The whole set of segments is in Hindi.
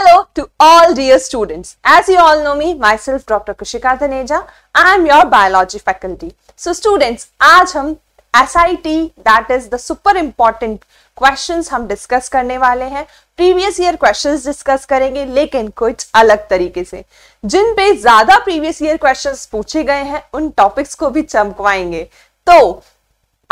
Hello to all dear students. As you all know me, myself Dr. Kushika Dhaneja. I am your biology faculty. So students, आज हम SIT that is the super important questions हम discuss करने वाले हैं previous year questions discuss करेंगे लेकिन कुछ अलग तरीके से जिन पे ज्यादा previous year questions पूछे गए हैं उन topics को भी चमकवाएंगे तो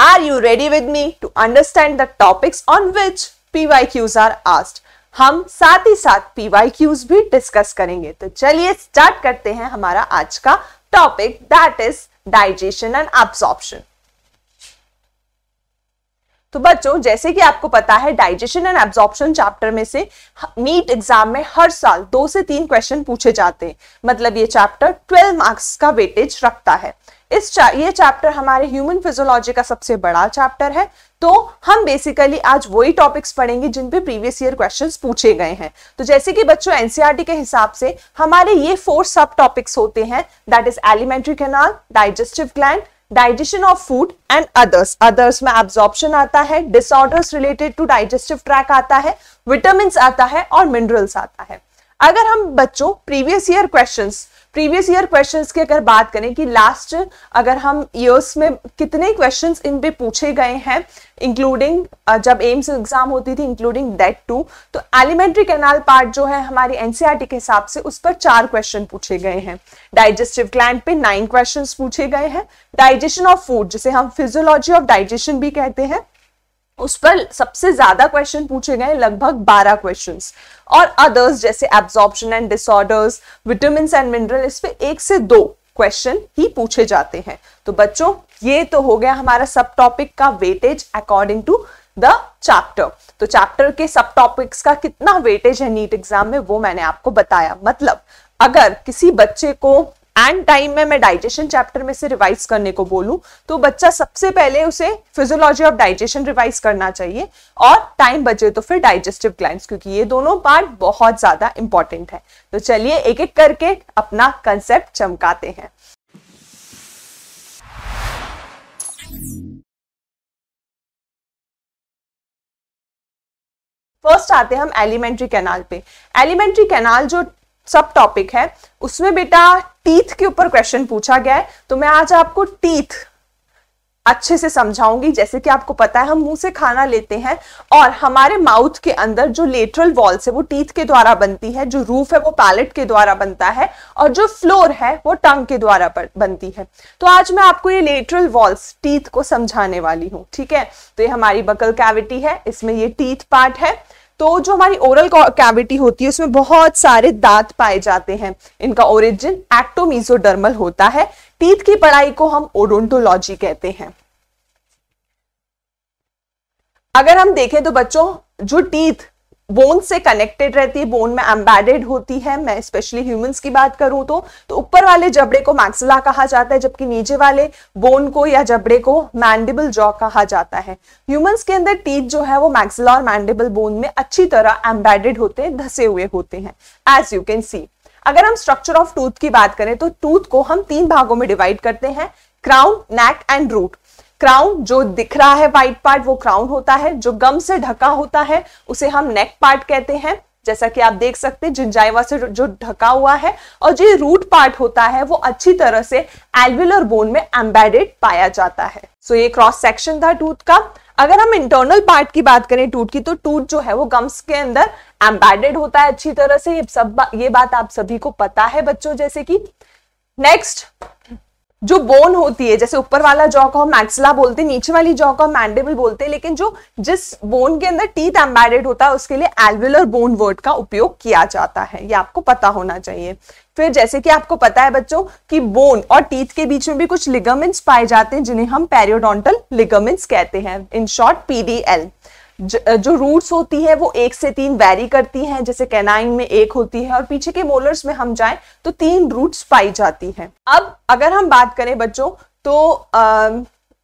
are you ready with me to understand the topics on which pyqs are asked हम साथ ही साथ पीवाई क्यूज भी डिस्कस करेंगे तो चलिए स्टार्ट करते हैं हमारा आज का topic that is digestion and absorption तो बच्चों जैसे कि आपको पता है डाइजेशन एंड एब्जॉर्प्शन चैप्टर में से नीट एग्जाम में हर साल दो से तीन क्वेश्चन पूछे जाते हैं मतलब ये चैप्टर 12 मार्क्स का वेटेज रखता है इस चा, ये चैप्टर हमारे ह्यूमन फिजियोलॉजी का सबसे बड़ा चैप्टर है तो हम बेसिकली आज वही टॉपिक्स पढ़ेंगे जिन पे प्रीवियस ईयर क्वेश्चंस पूछे गए हैं तो जैसे कि बच्चों एनसीईआरटी e के हिसाब से हमारे ये फोर सब टॉपिक्स होते हैं that is alimentary canal digestive gland digestion of food and others others में एब्जॉर्प्शन आता है disorders related to digestive tract आता है विटामिन आता है और मिनरल्स आता है अगर हम बच्चों previous year questions previous year questions की अगर बात करें कि लास्ट अगर हम ईयर्स में कितने क्वेश्चंस इन पे पूछे गए हैं इंक्लूडिंग जब एम्स एग्जाम होती थी इंक्लूडिंग डेट टू तो एलिमेंट्री कैनाल पार्ट जो है हमारी एनसीआरटी e के हिसाब से उस पर चार क्वेश्चन पूछे गए हैं डाइजेस्टिव क्लाइंट पे नाइन क्वेश्चन पूछे गए हैं डाइजेशन ऑफ फूड जिसे हम फिजियोलॉजी ऑफ डाइजेशन भी कहते हैं उस पर सबसे ज्यादा क्वेश्चन पूछे गए लगभग 12 क्वेश्चंस और अदर्स जैसे absorption and disorders vitamin and mineral इस पे एक से दो क्वेश्चन ही पूछे जाते हैं तो बच्चों ये तो हो गया हमारा सब टॉपिक का weightage according to the chapter तो चैप्टर के सब टॉपिक्स का कितना वेटेज है नीट एग्जाम में वो मैंने आपको बताया मतलब अगर किसी बच्चे को एंड टाइम में मैं डाइजेशन चैप्टर में से रिवाइज करने को बोलूं तो बच्चा सबसे पहले उसे फिजियोलॉजी ऑफ डाइजेशन रिवाइज करना चाहिए और टाइम बचे तो फिर डाइजेस्टिव ग्लैंड्स क्योंकि ये दोनों पार्ट बहुत ज्यादा इंपॉर्टेंट है तो चलिए एक एक करके अपना कंसेप्ट चमकाते हैं फर्स्ट आते हैं हम एलिमेंट्री कैनाल पे एलिमेंट्री कैनाल जो सब टॉपिक है उसमें बेटा टीथ के ऊपर क्वेश्चन पूछा गया है तो मैं आज आपको टीथ अच्छे से समझाऊंगी जैसे कि आपको पता है हम मुंह से खाना लेते हैं और हमारे माउथ के अंदर जो लेटरल वॉल्स है वो टीथ के द्वारा बनती है जो रूफ है वो पैलेट के द्वारा बनता है और जो फ्लोर है वो टंग के द्वारा बनती है तो आज मैं आपको ये लेटरल वॉल्स टीथ को समझाने वाली हूँ ठीक है तो ये हमारी बकल कैविटी है इसमें ये टीथ पार्ट है तो जो हमारी ओरल कैविटी होती है उसमें बहुत सारे दांत पाए जाते हैं इनका ओरिजिन एक्टोमीजोडर्मल होता है टीथ की पढ़ाई को हम ओडोंटोलॉजी कहते हैं अगर हम देखें तो बच्चों जो टीथ बोन से कनेक्टेड रहती है बोन में एम्बेडेड होती है मैं स्पेशली ह्यूमंस की बात करूं तो तो ऊपर वाले जबड़े को मैक्सिला कहा जाता है जबकि नीचे वाले बोन को या जबड़े को मैंडिबल जॉ कहा जाता है ह्यूमंस के अंदर टीथ जो है वो मैक्सिला और मैंडिबल बोन में अच्छी तरह एम्बेडेड होते हैं धसे हुए होते हैं एज यू कैन सी अगर हम स्ट्रक्चर ऑफ टूथ की बात करें तो टूथ को हम तीन भागों में डिवाइड करते हैं crown neck and root crown जो दिख रहा है व्हाइट पार्ट वो क्राउन होता है जो गम से ढका होता है उसे हम नेक पार्ट कहते हैं जैसा कि आप देख सकते हैं जिंजाइवा से जो ढका हुआ है और जो रूट पार्ट होता है वो अच्छी तरह से एल्विलर बोन में एम्बेडेड पाया जाता है सो so, ये क्रॉस सेक्शन था टूथ का अगर हम इंटरनल पार्ट की बात करें टूथ की तो टूथ जो है वो गम्स के अंदर एम्बेडेड होता है अच्छी तरह से ये सब ये बात आप सभी को पता है बच्चों जैसे कि नेक्स्ट जो बोन होती है जैसे ऊपर वाला जॉ को हम मैक्सिला बोलते हैं नीचे वाली जॉ को हम मैंडेबल बोलते हैं लेकिन जो जिस बोन के अंदर टीथ एम्बेडेड होता है उसके लिए एल्वुलर बोन वर्ड का उपयोग किया जाता है ये आपको पता होना चाहिए फिर जैसे कि आपको पता है बच्चों कि बोन और टीथ के बीच में भी कुछ लिगामेंट्स पाए जाते हैं जिन्हें हम पेरियोडोंटल लिगामेंट्स कहते हैं इन शॉर्ट पीडीएल जो रूट्स होती है वो एक से तीन वेरी करती हैं जैसे कैनाइन में एक होती है और पीछे के मोलर्स में हम जाएं तो तीन रूट्स पाई जाती हैं अब अगर हम बात करें बच्चों तो आ,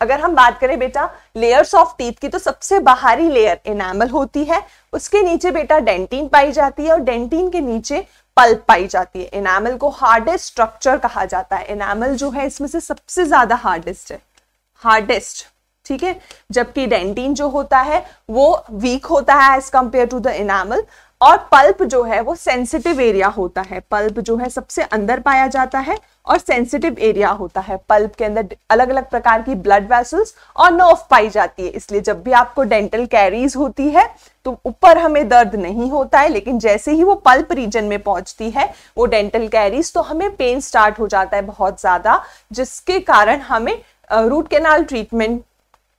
अगर हम बात करें बेटा लेयर्स ऑफ टीथ की तो सबसे बाहरी लेयर एनामल होती है उसके नीचे बेटा डेंटीन पाई जाती है और डेंटीन के नीचे पल्प पाई जाती है एनामल को हार्डेस्ट स्ट्रक्चर कहा जाता है एनामल जो है इसमें से सबसे ज्यादा हार्डेस्ट है हार्डेस्ट ठीक है जबकि डेंटिन जो होता है वो वीक होता है as compare to the enamel और पल्प जो है वो सेंसिटिव एरिया होता है पल्प जो है सबसे अंदर पाया जाता है और सेंसिटिव एरिया होता है पल्प के अंदर अलग अलग प्रकार की ब्लड वेसल्स और नर्व पाई जाती है इसलिए जब भी आपको डेंटल कैरीज होती है तो ऊपर हमें दर्द नहीं होता है लेकिन जैसे ही वो पल्प रीजन में पहुंचती है वो डेंटल कैरीज तो हमें पेन स्टार्ट हो जाता है बहुत ज़्यादा जिसके कारण हमें रूट कैनाल ट्रीटमेंट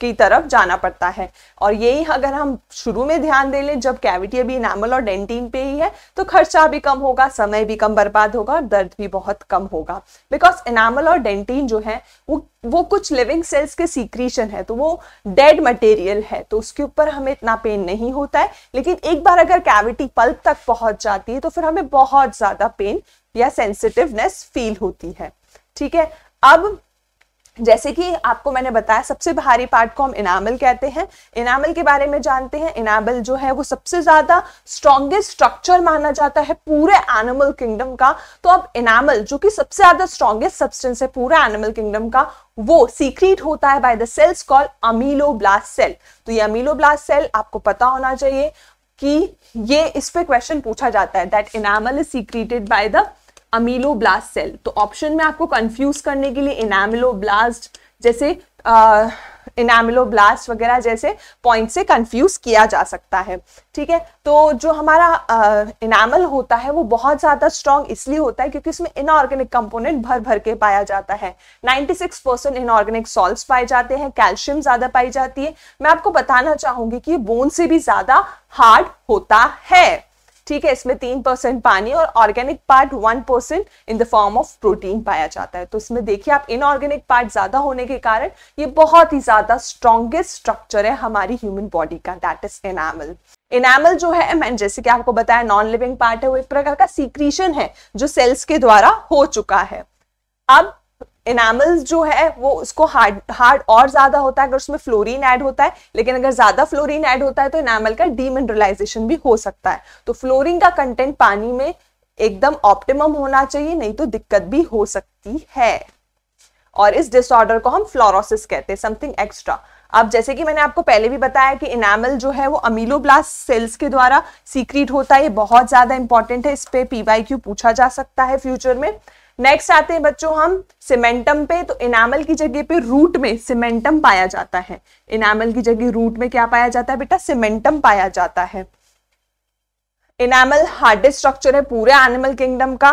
की तरफ जाना पड़ता है और यही अगर हम शुरू में ध्यान दे लें जब कैविटी अभी इनामल और डेंटिन पे ही है तो खर्चा भी कम होगा समय भी कम बर्बाद होगा और दर्द भी बहुत कम होगा बिकॉज इनामल और डेंटिन जो है वो वो कुछ लिविंग सेल्स के सीक्रीशन है तो वो डेड मटेरियल है तो उसके ऊपर हमें इतना पेन नहीं होता है लेकिन एक बार अगर कैविटी पल्प तक पहुंच जाती है तो फिर हमें बहुत ज़्यादा पेन या सेंसिटिवनेस फील होती है ठीक है अब जैसे कि आपको मैंने बताया सबसे भारी पार्ट को हम इनामल कहते हैं इनामल के बारे में जानते हैं इनामल जो है वो सबसे ज्यादा स्ट्रॉन्गेस्ट स्ट्रक्चर माना जाता है पूरे एनिमल किंगडम का तो अब इनामल जो कि सबसे ज्यादा स्ट्रॉन्गेस्ट सब्सटेंस है पूरे एनिमल किंगडम का वो सीक्रेट होता है by the cells call amelo cell तो ये अमीलो सेल आपको पता होना चाहिए कि ये इस पर क्वेश्चन पूछा जाता है that enamel is secreted by the blast cell तो ऑप्शन में आपको कंफ्यूज करने के लिए इनामिलो ब्लास्ट जैसे इनामिलो ब्लास्ट वगैरह जैसे पॉइंट से कंफ्यूज किया जा सकता है ठीक है तो जो हमारा इनामल होता है वो बहुत ज़्यादा स्ट्रॉन्ग इसलिए होता है क्योंकि इसमें इनऑर्गेनिक कंपोनेंट भर भर के पाया जाता है 96 परसेंट इनऑर्गेनिक सॉल्ट पाए जाते हैं कैल्शियम ज़्यादा पाई जाती है मैं आपको बताना चाहूँगी कि ये बोन से भी ज़्यादा हार्ड होता है ठीक है इसमें तीन परसेंट पानी और organic part one percent in the form of protein पाया जाता है तो इसमें देखिए आप इनऑर्गेनिक पार्ट ज्यादा होने के कारण ये बहुत ही ज्यादा स्ट्रॉन्गेस्ट स्ट्रक्चर है हमारी ह्यूमन बॉडी का दैट इज एनामल इनामल जो है मैंने जैसे कि आपको बताया नॉन लिविंग पार्ट है वो एक प्रकार का सीक्रीशन है जो सेल्स के द्वारा हो चुका है अब इनामल्स जो है वो उसको हार्ड हार्ड और ज्यादा होता है अगर उसमें फ्लोरीन ऐड होता है लेकिन अगर ज्यादा फ्लोरीन ऐड होता है तो इनामल का डीमिनरलाइजेशन भी हो सकता है तो फ्लोरीन का कंटेंट पानी में एकदम ऑप्टिमम होना चाहिए नहीं तो दिक्कत भी हो सकती है और इस डिसऑर्डर को हम फ्लोरोसिस कहते हैं समथिंग एक्स्ट्रा अब जैसे कि मैंने आपको पहले भी बताया कि इनामल जो है वो अमीलोब्लास्ट सेल्स के द्वारा सीक्रेट होता है ये बहुत ज़्यादा इंपॉर्टेंट है इस पर पीवाई पूछा जा सकता है फ्यूचर में नेक्स्ट आते हैं बच्चों हम सिमेंटम पे तो इनामल की जगह पे रूट में सिमेंटम पाया जाता है इनामल की जगह रूट में क्या पाया जाता है बेटा सिमेंटम पाया जाता है इनामल हार्डेस्ट स्ट्रक्चर है पूरे एनिमल किंगडम का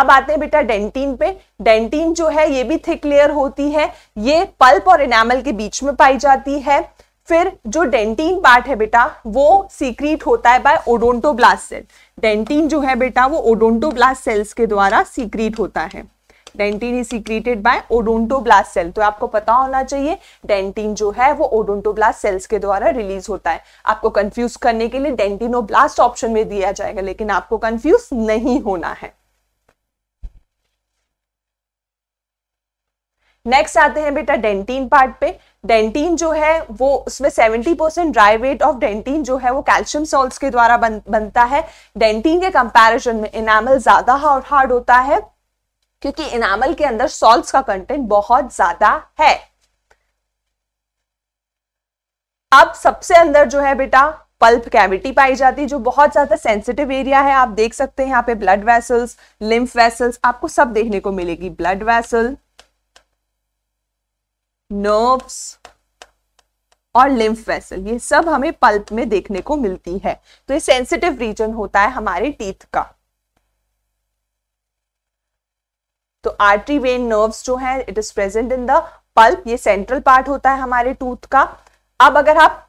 अब आते हैं बेटा डेंटीन पे डेंटीन जो है ये भी थिक लेयर होती है ये पल्प और इनामल के बीच में पाई जाती है फिर जो डेंटीन पार्ट है बेटा वो सीक्रीट होता है बाय ओडोंटोब्लास्ट सेल डेंटीन जो है बेटा वो ओडोंटोब्लास्ट सेल्स के द्वारा सीक्रीट होता है dentine is secreted by odontoblast cell तो आपको पता होना चाहिए डेंटीन जो है वो ओडोंटोब्लास्ट सेल्स के द्वारा रिलीज होता है आपको कंफ्यूज करने के लिए डेंटिनोब्लास्ट ऑप्शन में दिया जाएगा लेकिन आपको कंफ्यूज नहीं होना है नेक्स्ट आते हैं बेटा डेंटीन पार्ट पे डेंटीन जो है वो उसमें seventy percent dry weight of dentine जो है वो कैल्शियम सॉल्ट के द्वारा बन, बनता है डेंटीन के कंपैरिजन में इनामल ज्यादा हार्ड होता है क्योंकि इनामल के अंदर सॉल्ट का कंटेंट बहुत ज्यादा है अब सबसे अंदर जो है बेटा पल्प कैविटी पाई जाती है जो बहुत ज्यादा सेंसिटिव एरिया है आप देख सकते हैं यहाँ पे ब्लड वेसल्स लिम्फ वेसल्स आपको सब देखने को मिलेगी ब्लड वेसल नर्व्स और लिम्फ वेसल ये सब हमें पल्प में देखने को मिलती है तो ये सेंसिटिव रीजन होता है हमारे टीथ का तो आर्टरी वेन नर्व्स जो है it is present in the pulp ये सेंट्रल पार्ट होता है हमारे टूथ का अब अगर आप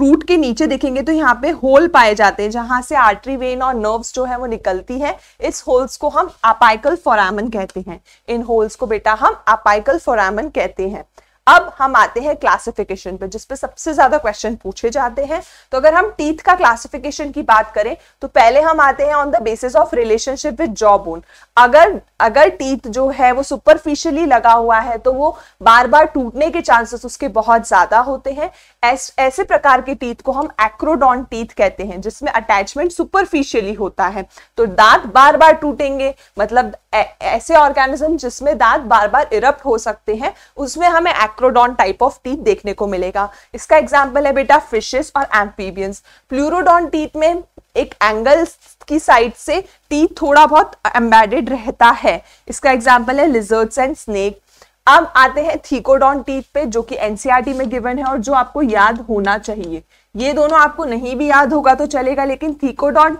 रूट के नीचे देखेंगे तो यहाँ पे होल पाए जाते हैं जहां से आर्टरी वेन और नर्व्स जो है वो निकलती है इस होल्स को हम अपाइकल फोरामन कहते हैं इन होल्स को बेटा हम अपाइकल फोरामन कहते हैं अब हम आते हैं क्लासिफिकेशन पे जिसपे सबसे ज्यादा क्वेश्चन पूछे जाते हैं तो अगर हम टीथ का क्लासिफिकेशन की बात करें तो पहले हम आते हैं on the basis of relationship with jaw bone अगर अगर टीथ जो है वो सुपरफिशियली लगा हुआ है तो वो बार बार टूटने के चांसेस उसके बहुत ज्यादा होते हैं ऐस, ऐसे प्रकार के टीथ को हम एक्रोडॉन टीथ कहते हैं जिसमें अटैचमेंट सुपरफिशियली होता है तो दांत बार बार टूटेंगे मतलब ऐसे ऑर्गेनिज्म जिसमें दांत बार बार इरप्ट हो सकते हैं उसमें हमें एक्रोडॉन टाइप ऑफ टीथ देखने को मिलेगा इसका एग्जाम्पल है बेटा फिशेस और एम्पीबियंस प्लूरोडॉन टीथ में एक एंगल की साइड से टी थोड़ा बहुत एम्बेडेड रहता है इसका एग्जाम्पल है लिजर्ट्स एंड स्नेक अब आते हैं थीकोडॉन टीथ पे जो कि एनसीईआरटी e में गिवन है और जो आपको याद होना चाहिए ये दोनों आपको नहीं भी याद होगा तो चलेगा लेकिन थीकोडॉन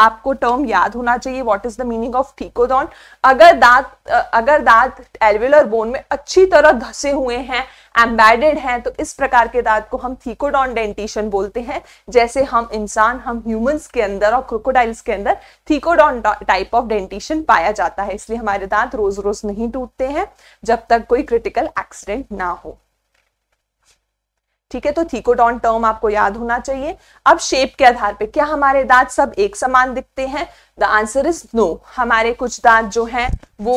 आपको टर्म याद होना चाहिए what is the meaning of thecodont अगर दांत अगर दांत एलवेलर बोन में अच्छी तरह धसे हुए हैं एम्बेडेड हैं तो इस प्रकार के दांत को हम थीकोडॉन डेंटिशन बोलते हैं जैसे हम इंसान हम ह्यूमंस के अंदर और क्रोकोडाइल्स के अंदर थीकोडॉन टाइप ऑफ डेंटिशन पाया जाता है इसलिए हमारे दांत रोज रोज नहीं टूटते हैं जब तक कोई क्रिटिकल एक्सीडेंट ना हो ठीक है तो थीकोडॉन टर्म आपको याद होना चाहिए अब शेप के आधार पे क्या हमारे दांत सब एक समान दिखते हैं द आंसर इज नो हमारे कुछ दांत जो हैं वो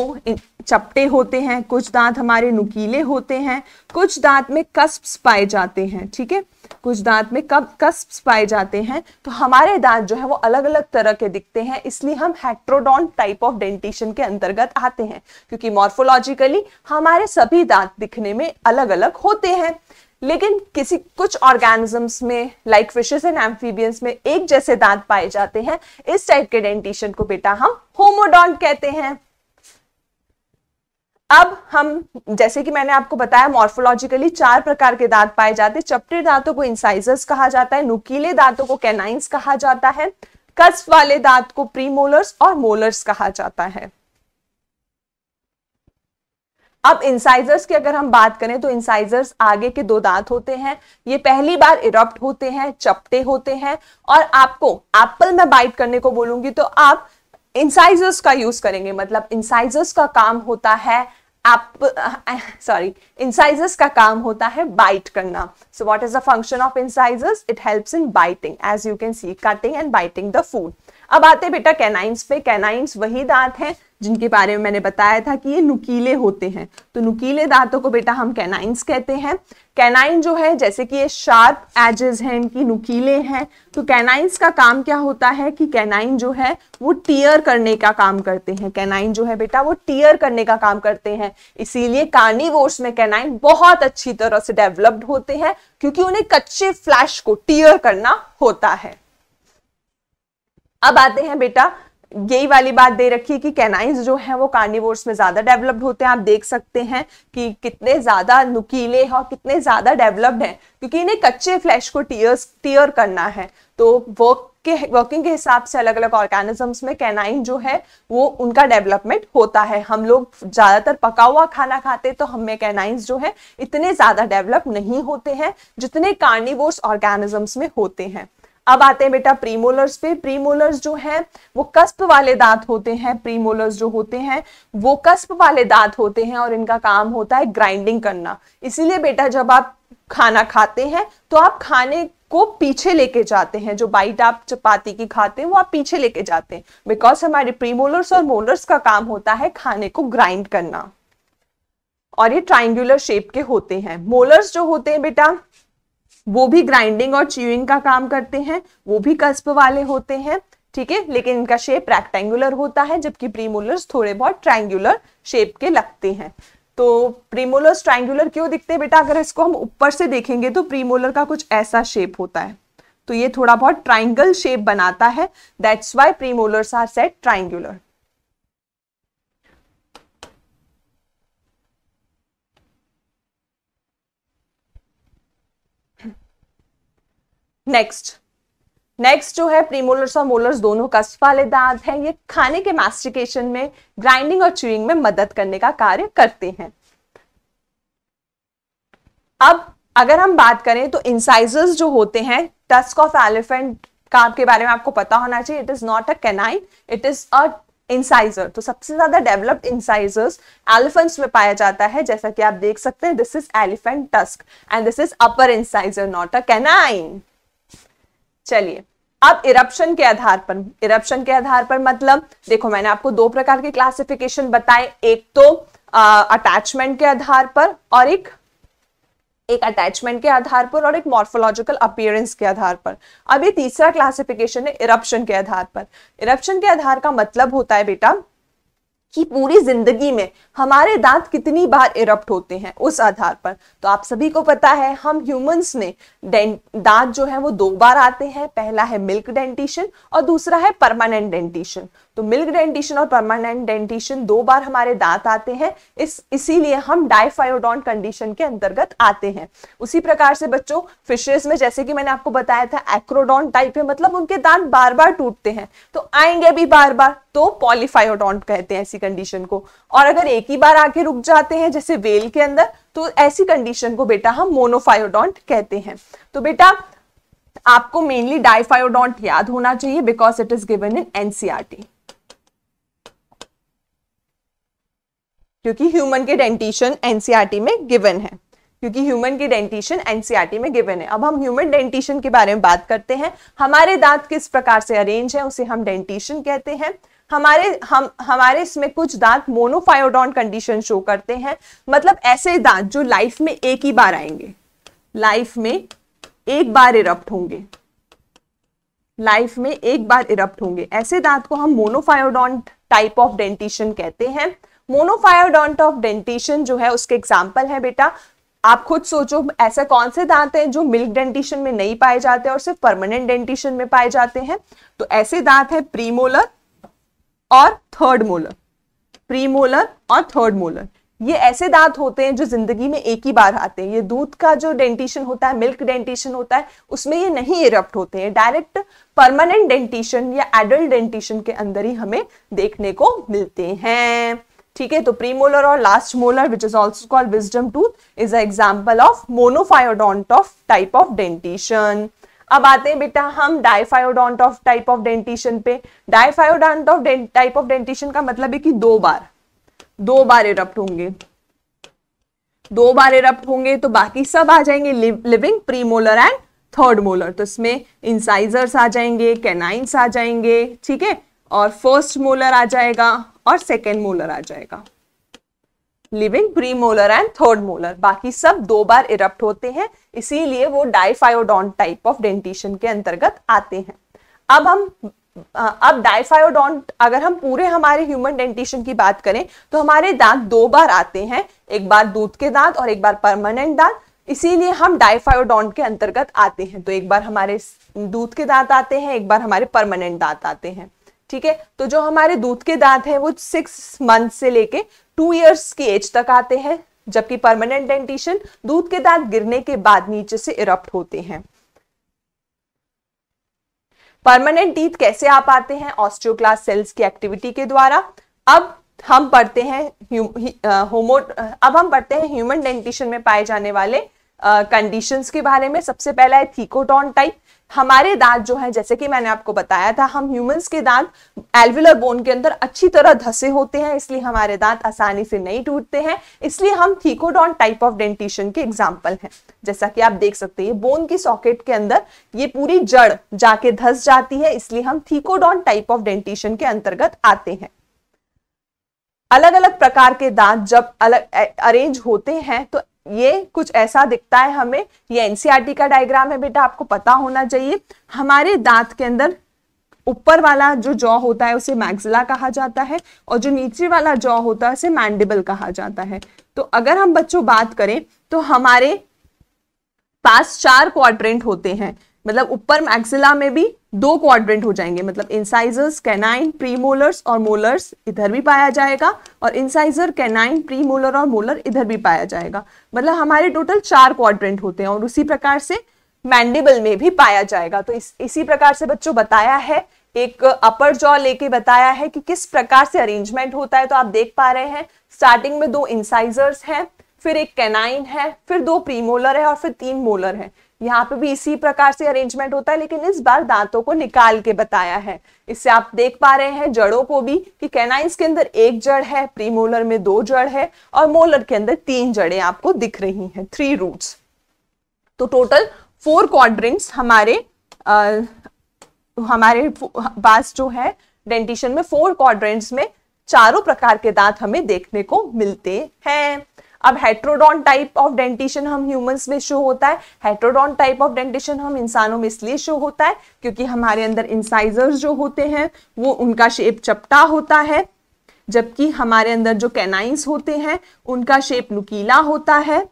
चपटे होते हैं कुछ दांत हमारे नुकीले होते हैं कुछ दांत में कस्प पाए जाते हैं ठीक है कुछ दांत में कब कस्प पाए जाते हैं तो हमारे दांत जो है वो अलग अलग तरह के दिखते हैं इसलिए हम हेट्रोडॉन टाइप ऑफ डेंटिशन के अंतर्गत आते हैं क्योंकि मॉर्फोलॉजिकली हमारे सभी दांत दिखने में अलग अलग होते हैं लेकिन किसी कुछ ऑर्गेनिजम्स में लाइक फिशेस एंड एम्फीबियंस में एक जैसे दांत पाए जाते हैं इस टाइप के डेंटिशन को बेटा हम होमोडॉन्ट कहते हैं अब हम जैसे कि मैंने आपको बताया मॉर्फोलॉजिकली चार प्रकार के दांत पाए जाते हैं चपटे दांतों को इंसाइजर्स कहा जाता है नुकीले दांतों को कैनाइंस कहा जाता है कस वाले दांत को प्रीमोलर्स और मोलर्स कहा जाता है अब इंसाइजर्स की अगर हम बात करें तो इंसाइजर्स आगे के दो दांत होते हैं ये पहली बार इरप्ट होते हैं चपटे होते हैं और आपको एप्पल में बाइट करने को बोलूंगी तो आप इंसाइजर्स का यूज करेंगे मतलब इंसाइजर्स का काम होता है सॉरी इंसाइजर्स का काम होता है बाइट करना so what is the function of incisors it helps in biting as you can see cutting and biting the food अब आते बेटा कैनाइंस पे कैनाइंस वही दांत हैं जिनके बारे में मैंने बताया था कि ये नुकीले होते हैं तो नुकीले दांतों को बेटा हम कैनाइंस कहते हैं कैनाइन जो है जैसे कि ये शार्प एजेस हैं इनकी नुकीले हैं तो कैनाइंस का काम क्या होता है कि कैनाइन जो है वो टीयर करने का काम करते हैं कैनाइन जो है बेटा वो टीयर करने का काम करते हैं इसीलिए कार्निवोर्स में कैनाइन बहुत अच्छी तरह से डेवलप्ड होते हैं क्योंकि उन्हें कच्चे फ्लैश को टीयर करना होता है अब आते हैं बेटा यही वाली बात दे रखी है कि कैनाइंस जो है वो कार्निवोर्स में ज्यादा डेवलप्ड होते हैं आप देख सकते हैं कि कितने ज्यादा नुकीले हैं और कितने ज्यादा डेवलप्ड हैं क्योंकि इन्हें कच्चे फ्लैश को टीयर्स टीयर करना है तो वर्क के वर्किंग के हिसाब से अलग अलग ऑर्गेनिजम्स में कैनाइन जो है वो उनका डेवलपमेंट होता है हम लोग ज़्यादातर पका हुआ खाना खाते तो हमें कैनाइंस जो है इतने ज़्यादा डेवलप नहीं होते हैं जितने कार्निवोर्स ऑर्गेनिजम्स में होते हैं अब आते हैं बेटा प्रीमोलर्स पे प्रीमोलर्स जो है वो कस्प वाले दांत होते हैं प्रीमोलर्स जो होते हैं वो कस्प वाले दांत होते हैं और इनका काम होता है ग्राइंडिंग करना इसीलिए बेटा जब आप खाना खाते हैं तो आप खाने को पीछे लेके जाते हैं जो बाइट आप चपाती की खाते हैं वो आप पीछे लेके जाते हैं बिकॉज हमारे प्रीमोलर्स और मोलर्स का काम होता है खाने को ग्राइंड करना और ये ट्राइंगुलर शेप के होते हैं मोलर्स जो होते हैं बेटा वो भी ग्राइंडिंग और च्यूइंग का काम करते हैं वो भी कस्प वाले होते हैं ठीक है लेकिन इनका शेप रेक्टेंगुलर होता है जबकि प्रीमोलर्स थोड़े बहुत ट्राइंगुलर शेप के लगते हैं तो प्रीमोलर्स ट्राइंगुलर क्यों दिखते हैं बेटा अगर इसको हम ऊपर से देखेंगे तो प्रीमोलर का कुछ ऐसा शेप होता है तो ये थोड़ा बहुत ट्राइंगल शेप बनाता है that's why premolars are set triangular next next जो है प्रीमोलर्स और मोलर्स दोनों कष्ट वाले दांत हैं ये खाने के मास्टिकेशन में ग्राइंडिंग और च्यूइंग में मदद करने का कार्य करते हैं अब अगर हम बात करें तो इंसाइजर्स जो होते हैं टस्क ऑफ एलिफेंट का के बारे में आपको पता होना चाहिए it is not a canine it is a incisor तो सबसे ज्यादा डेवलप्ड इंसाइजर्स एलिफेंट्स में पाया जाता है जैसा कि आप देख सकते हैं this is elephant tusk and this is upper incisor not a canine चलिए अब इरप्शन के आधार पर इरप्शन के आधार पर मतलब देखो मैंने आपको दो प्रकार के क्लासिफिकेशन बताए एक तो अटैचमेंट के आधार पर और एक एक अटैचमेंट के आधार पर और एक मॉर्फोलॉजिकल अपियरेंस के आधार पर अब ये तीसरा क्लासिफिकेशन है इरप्शन के आधार पर इरप्शन के आधार का मतलब होता है बेटा कि पूरी जिंदगी में हमारे दांत कितनी बार इरप्ट होते हैं उस आधार पर तो आप सभी को पता है हम ह्यूमंस ने दांत जो है वो दो बार आते हैं पहला है मिल्क डेंटिशन और दूसरा है परमानेंट डेंटिशन तो मिल्क डेंटिशन और परमानेंट डेंटिशन दो बार हमारे दांत आते हैं इस इसीलिए हम डाइफायोडॉन्ट कंडीशन के अंतर्गत आते हैं उसी प्रकार से बच्चों फिशेस में जैसे कि मैंने आपको बताया था एक्रोडॉन्ट टाइप है मतलब उनके दांत बार बार टूटते हैं तो आएंगे भी बार बार तो पॉलीफायोडॉन्ट कहते हैं ऐसी कंडीशन को और अगर एक ही बार आके रुक जाते हैं जैसे वेल के अंदर तो ऐसी कंडीशन को बेटा हम मोनोफायोडॉन्ट कहते हैं तो बेटा आपको मेनली डाइफायोडॉन्ट याद होना चाहिए because it is given in NCERT क्योंकि ह्यूमन के डेंटिशन एनसीईआरटी e में गिवन है क्योंकि ह्यूमन की डेंटिशन एनसीईआरटी में गिवन है अब हम ह्यूमन डेंटिशन के बारे में बात करते हैं हमारे दांत किस प्रकार से अरेंज है उसे हम डेंटिशन कहते हैं हमारे हम हमारे इसमें कुछ दांत मोनोफायोडॉन कंडीशन शो करते हैं मतलब ऐसे दांत जो लाइफ में एक ही बार आएंगे लाइफ में एक बार इरप्ट होंगे लाइफ में एक बार इरप्ट होंगे ऐसे दांत को हम मोनोफायोडॉन टाइप ऑफ डेंटिशन कहते हैं मोनोफायोडोंट ऑफ डेंटिशन जो है उसके एग्जाम्पल है बेटा आप खुद सोचो ऐसे कौन से दांत हैं जो मिल्क डेंटिशन में नहीं पाए जाते और सिर्फ परमानेंट डेंटिशन में पाए जाते हैं तो ऐसे दांत है प्रीमोलर और थर्ड मोलर प्रीमोलर और थर्ड मोलर ये ऐसे दांत होते हैं जो जिंदगी में एक ही बार आते हैं ये दूध का जो डेंटिशन होता है मिल्क डेंटिशन होता है उसमें ये नहीं इरप्ट होते हैं डायरेक्ट परमानेंट डेंटिशन या एडल्ट डेंटिशन के अंदर ही हमें देखने को मिलते हैं ठीक है तो प्रीमोलर और last molar which is also called wisdom tooth is a example of monophyodont of type of dentition अब आते हैं बेटा हम diphyodont of type of dentition पे diphyodont of type of dentition का मतलब है कि दो बार दो बार इरप्ट होंगे दो बार इरप्ट होंगे तो बाकी सब आ जाएंगे leaving premolar and third molar तो इसमें इंसाइजर्स आ जाएंगे कैनाइंस आ जाएंगे ठीक है और फर्स्ट मोलर आ जाएगा और सेकेंड मोलर आ जाएगा leaving premolar and third molar बाकी सब दो बार इरप्ट होते हैं इसीलिए वो डाइफायोडॉन टाइप ऑफ डेंटिशन के अंतर्गत आते हैं अब हम अब डाइफायोडॉन अगर हम पूरे हमारे ह्यूमन डेंटिशन की बात करें तो हमारे दांत दो बार आते हैं एक बार दूध के दांत और एक बार परमानेंट दांत इसीलिए हम डाइफायोडॉन्ट के अंतर्गत आते हैं तो एक बार हमारे दूध के दांत आते हैं एक बार हमारे परमानेंट दांत आते हैं ठीक है तो जो हमारे दूध के दांत हैं वो सिक्स मंथ से लेके टू इयर्स की एज तक आते हैं जबकि परमानेंट डेंटिशन दूध के दांत गिरने के बाद नीचे से इरप्ट होते हैं परमानेंट टीथ कैसे आ पाते हैं ऑस्ट्रियोक्लास सेल्स की एक्टिविटी के द्वारा अब हम पढ़ते हैं होमो uh, uh, अब हम पढ़ते हैं ह्यूमन डेंटिशन में पाए जाने वाले कंडीशंस uh, के बारे में सबसे पहला है थीकोटॉन टाइप हमारे दांत जो है जैसे कि मैंने आपको बताया था हम ह्यूमंस के दांत एल्विलर बोन के अंदर अच्छी तरह धसे होते हैं इसलिए हमारे दांत आसानी से नहीं टूटते हैं इसलिए हम थीकोडॉन टाइप ऑफ डेंटिशन के एग्जाम्पल हैं जैसा कि आप देख सकते हैं बोन की सॉकेट के अंदर ये पूरी जड़ जाके धस जाती है इसलिए हम थीकोडॉन टाइप ऑफ डेंटिशन के अंतर्गत आते हैं अलग अलग प्रकार के दांत जब अलग अरेंज होते हैं तो ये कुछ ऐसा दिखता है हमें ये एनसीआरटी e का डायग्राम है बेटा आपको पता होना चाहिए हमारे दांत के अंदर ऊपर वाला जो जॉ होता है उसे मैग्जिला कहा जाता है और जो नीचे वाला जॉ होता है उसे मैंडिबल कहा जाता है तो अगर हम बच्चों बात करें तो हमारे पास चार क्वाड्रेंट होते हैं मतलब ऊपर मैक्सिला में भी दो क्वाड्रेंट हो जाएंगे मतलब इंसाइजर्स कैनाइन प्री मोलर्स और मोलर्स इधर भी पाया जाएगा और इंसाइजर कैनाइन प्री मोलर और मोलर इधर भी पाया जाएगा मतलब हमारे टोटल चार क्वाड्रेंट होते हैं और उसी प्रकार से मैंडिबल में भी पाया जाएगा तो इस, इसी प्रकार से बच्चों बताया है एक अपर जॉ लेके बताया है कि किस प्रकार से अरेंजमेंट होता है तो आप देख पा रहे हैं स्टार्टिंग में दो इंसाइजर्स हैं फिर एक कैनाइन है फिर दो प्रीमोलर है और फिर तीन मोलर है यहाँ पे भी इसी प्रकार से अरेंजमेंट होता है लेकिन इस बार दांतों को निकाल के बताया है इससे आप देख पा रहे हैं जड़ों को भी कि कैनाइंस के अंदर एक जड़ है प्रीमोलर में दो जड़ है और मोलर के अंदर तीन जड़ें आपको दिख रही हैं थ्री रूट्स तो टोटल फोर क्वाड्रेंट्स हमारे आ, हमारे पास जो है डेंटिशन में फोर क्वाड्रेंट्स में चारों प्रकार के दांत हमें देखने को मिलते हैं अब हेट्रोडॉन टाइप ऑफ डेंटिशन हम ह्यूमंस में शो होता है हेट्रोडॉन टाइप ऑफ डेंटिशन हम इंसानों में इसलिए शो होता है क्योंकि हमारे अंदर इंसाइजर्स जो होते हैं वो उनका शेप चपटा होता है जबकि हमारे अंदर जो कैनाइंस होते हैं उनका शेप नुकीला होता है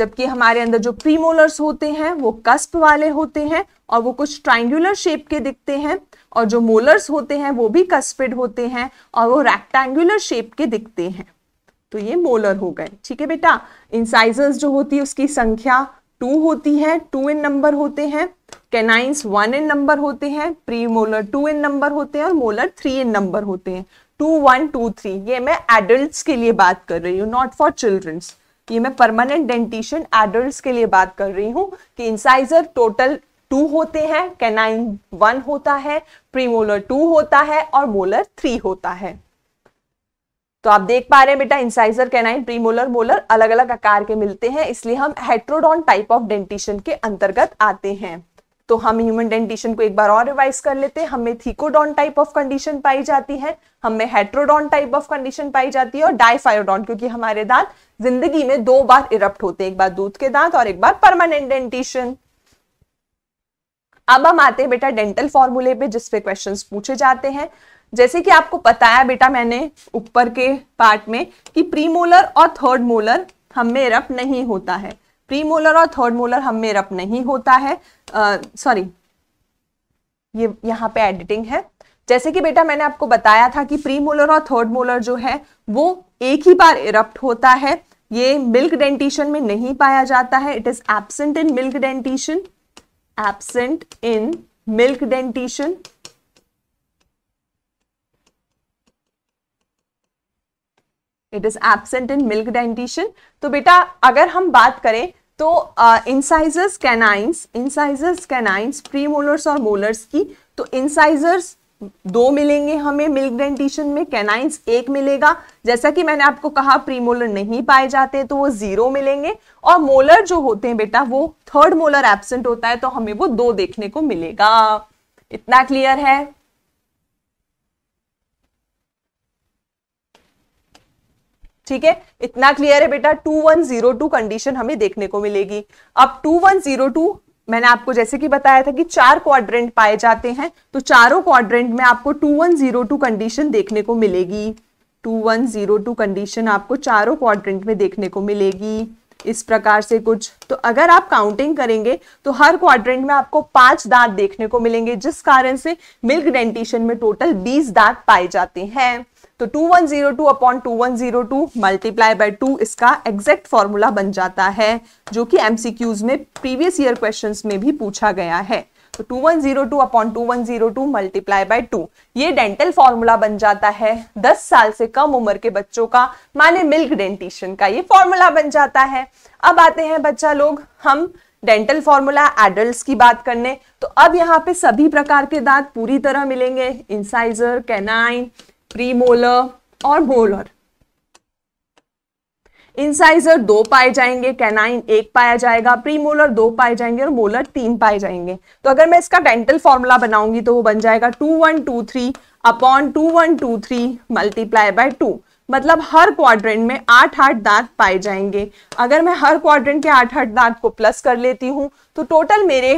जबकि हमारे अंदर जो प्रीमोलर्स होते हैं वो कस्प वाले होते हैं और वो कुछ ट्राइंगुलर शेप के दिखते हैं और जो मोलर्स होते हैं वो भी कस्पिड होते हैं और वो रेक्टेंगुलर शेप के दिखते हैं तो ये मोलर हो गए ठीक है बेटा इंसाइजर्स जो होती है उसकी संख्या टू होती है टू इन नंबर होते हैं कैनाइंस वन इन नंबर होते हैं premolar two in number होते हैं और मोलर थ्री इन नंबर होते हैं टू वन टू थ्री ये मैं एडल्ट के लिए बात कर रही हूँ नॉट फॉर चिल्ड्रंस ये मैं परमानेंट डेंटिशन एडल्ट के लिए बात कर रही हूँ कि इंसाइजर टोटल टू होते हैं कैनाइन वन होता है प्रीमोलर टू होता है और मोलर थ्री होता है तो आप देख पा रहे हैं बेटा इंसाइजर कैनाइन प्रीमोलर मोलर अलग अलग आकार के मिलते हैं इसलिए हम हेट्रोडॉन टाइप ऑफ डेंटिशन के अंतर्गत आते हैं तो हम ह्यूमन डेंटिशन को एक बार और रिवाइज कर लेते हैं हमें थीकोडॉन टाइप ऑफ कंडीशन पाई जाती है हमें हेट्रोडॉन टाइप ऑफ कंडीशन पाई जाती है और डायफायोडॉन क्योंकि हमारे दांत जिंदगी में दो बार इरप्ट होते हैं एक बार दूध के दांत और एक बार परमानेंट डेंटिशन अब हम आते हैं बेटा डेंटल फॉर्मूले पे जिसपे क्वेश्चन पूछे जाते हैं जैसे कि आपको बताया बेटा मैंने ऊपर के पार्ट में कि प्रीमोलर और थर्ड मोलर हमें रप नहीं होता है प्रीमोलर और थर्ड मोलर हमें रप नहीं होता है सॉरी ये यहाँ पे एडिटिंग है जैसे कि बेटा मैंने आपको बताया था कि प्रीमोलर और थर्ड मोलर जो है वो एक ही बार इरप्ट होता है ये मिल्क डेंटिशन में नहीं पाया जाता है it is absent in milk dentition absent in milk dentition it is absent in milk dentition तो बेटा अगर हम बात करें तो incisors canines incisors canines premolars और मोलर्स की तो इंसाइजर्स दो मिलेंगे हमें मिल्क डेंटिशन में कैनाइंस एक मिलेगा जैसा कि मैंने आपको कहा प्रीमोलर नहीं पाए जाते तो वो जीरो मिलेंगे और मोलर जो होते हैं बेटा वो थर्ड मोलर एबसेंट होता है तो हमें वो दो देखने को मिलेगा इतना क्लियर है ठीक है इतना क्लियर है बेटा two one zero two condition हमें देखने को मिलेगी अब टू वन जीरो टू मैंने आपको जैसे कि बताया था कि चार क्वाड्रेंट पाए जाते हैं तो चारों क्वाड्रेंट में आपको two one zero two condition देखने को मिलेगी two one zero two condition आपको चारों क्वाड्रेंट में देखने को मिलेगी इस प्रकार से कुछ तो अगर आप काउंटिंग करेंगे तो हर क्वाड्रेंट में आपको पांच दांत देखने को मिलेंगे जिस कारण से मिल्क डेंटिशन में टोटल बीस दांत पाए जाते हैं तो 2102 अपॉन 2102 मल्टीप्लाई बाय 2 इसका एग्जैक्ट फॉर्मूला बन जाता है जो कि एमसीक्यूज में प्रीवियस ईयर क्वेश्चंस में भी पूछा गया है तो 2102 अपॉन 2102 मल्टीप्लाई बाय 2 ये डेंटल फॉर्मूला बन जाता है 10 साल से कम उम्र के बच्चों का माने मिल्क डेंटिशन का ये फॉर्मूला बन जाता है अब आते हैं बच्चा लोग हम डेंटल फॉर्मूला एडल्ट की बात करने तो अब यहाँ पे सभी प्रकार के दांत पूरी तरह मिलेंगे इंसाइजर कैनाइन प्रीमोलर और मोलर इंसाइजर दो पाए जाएंगे कैनाइन एक पाया जाएगा प्रीमोलर दो पाए जाएंगे और मोलर तीन पाए जाएंगे तो अगर मैं इसका डेंटल फॉर्मूला बनाऊंगी तो वो बन जाएगा two one two three upon two one two three multiply by two मतलब हर क्वाड्रेंट में आठ आठ दांत पाए जाएंगे अगर मैं हर क्वाड्रेंट के आठ आठ दांत को प्लस कर लेती हूँ तो टोटल मेरे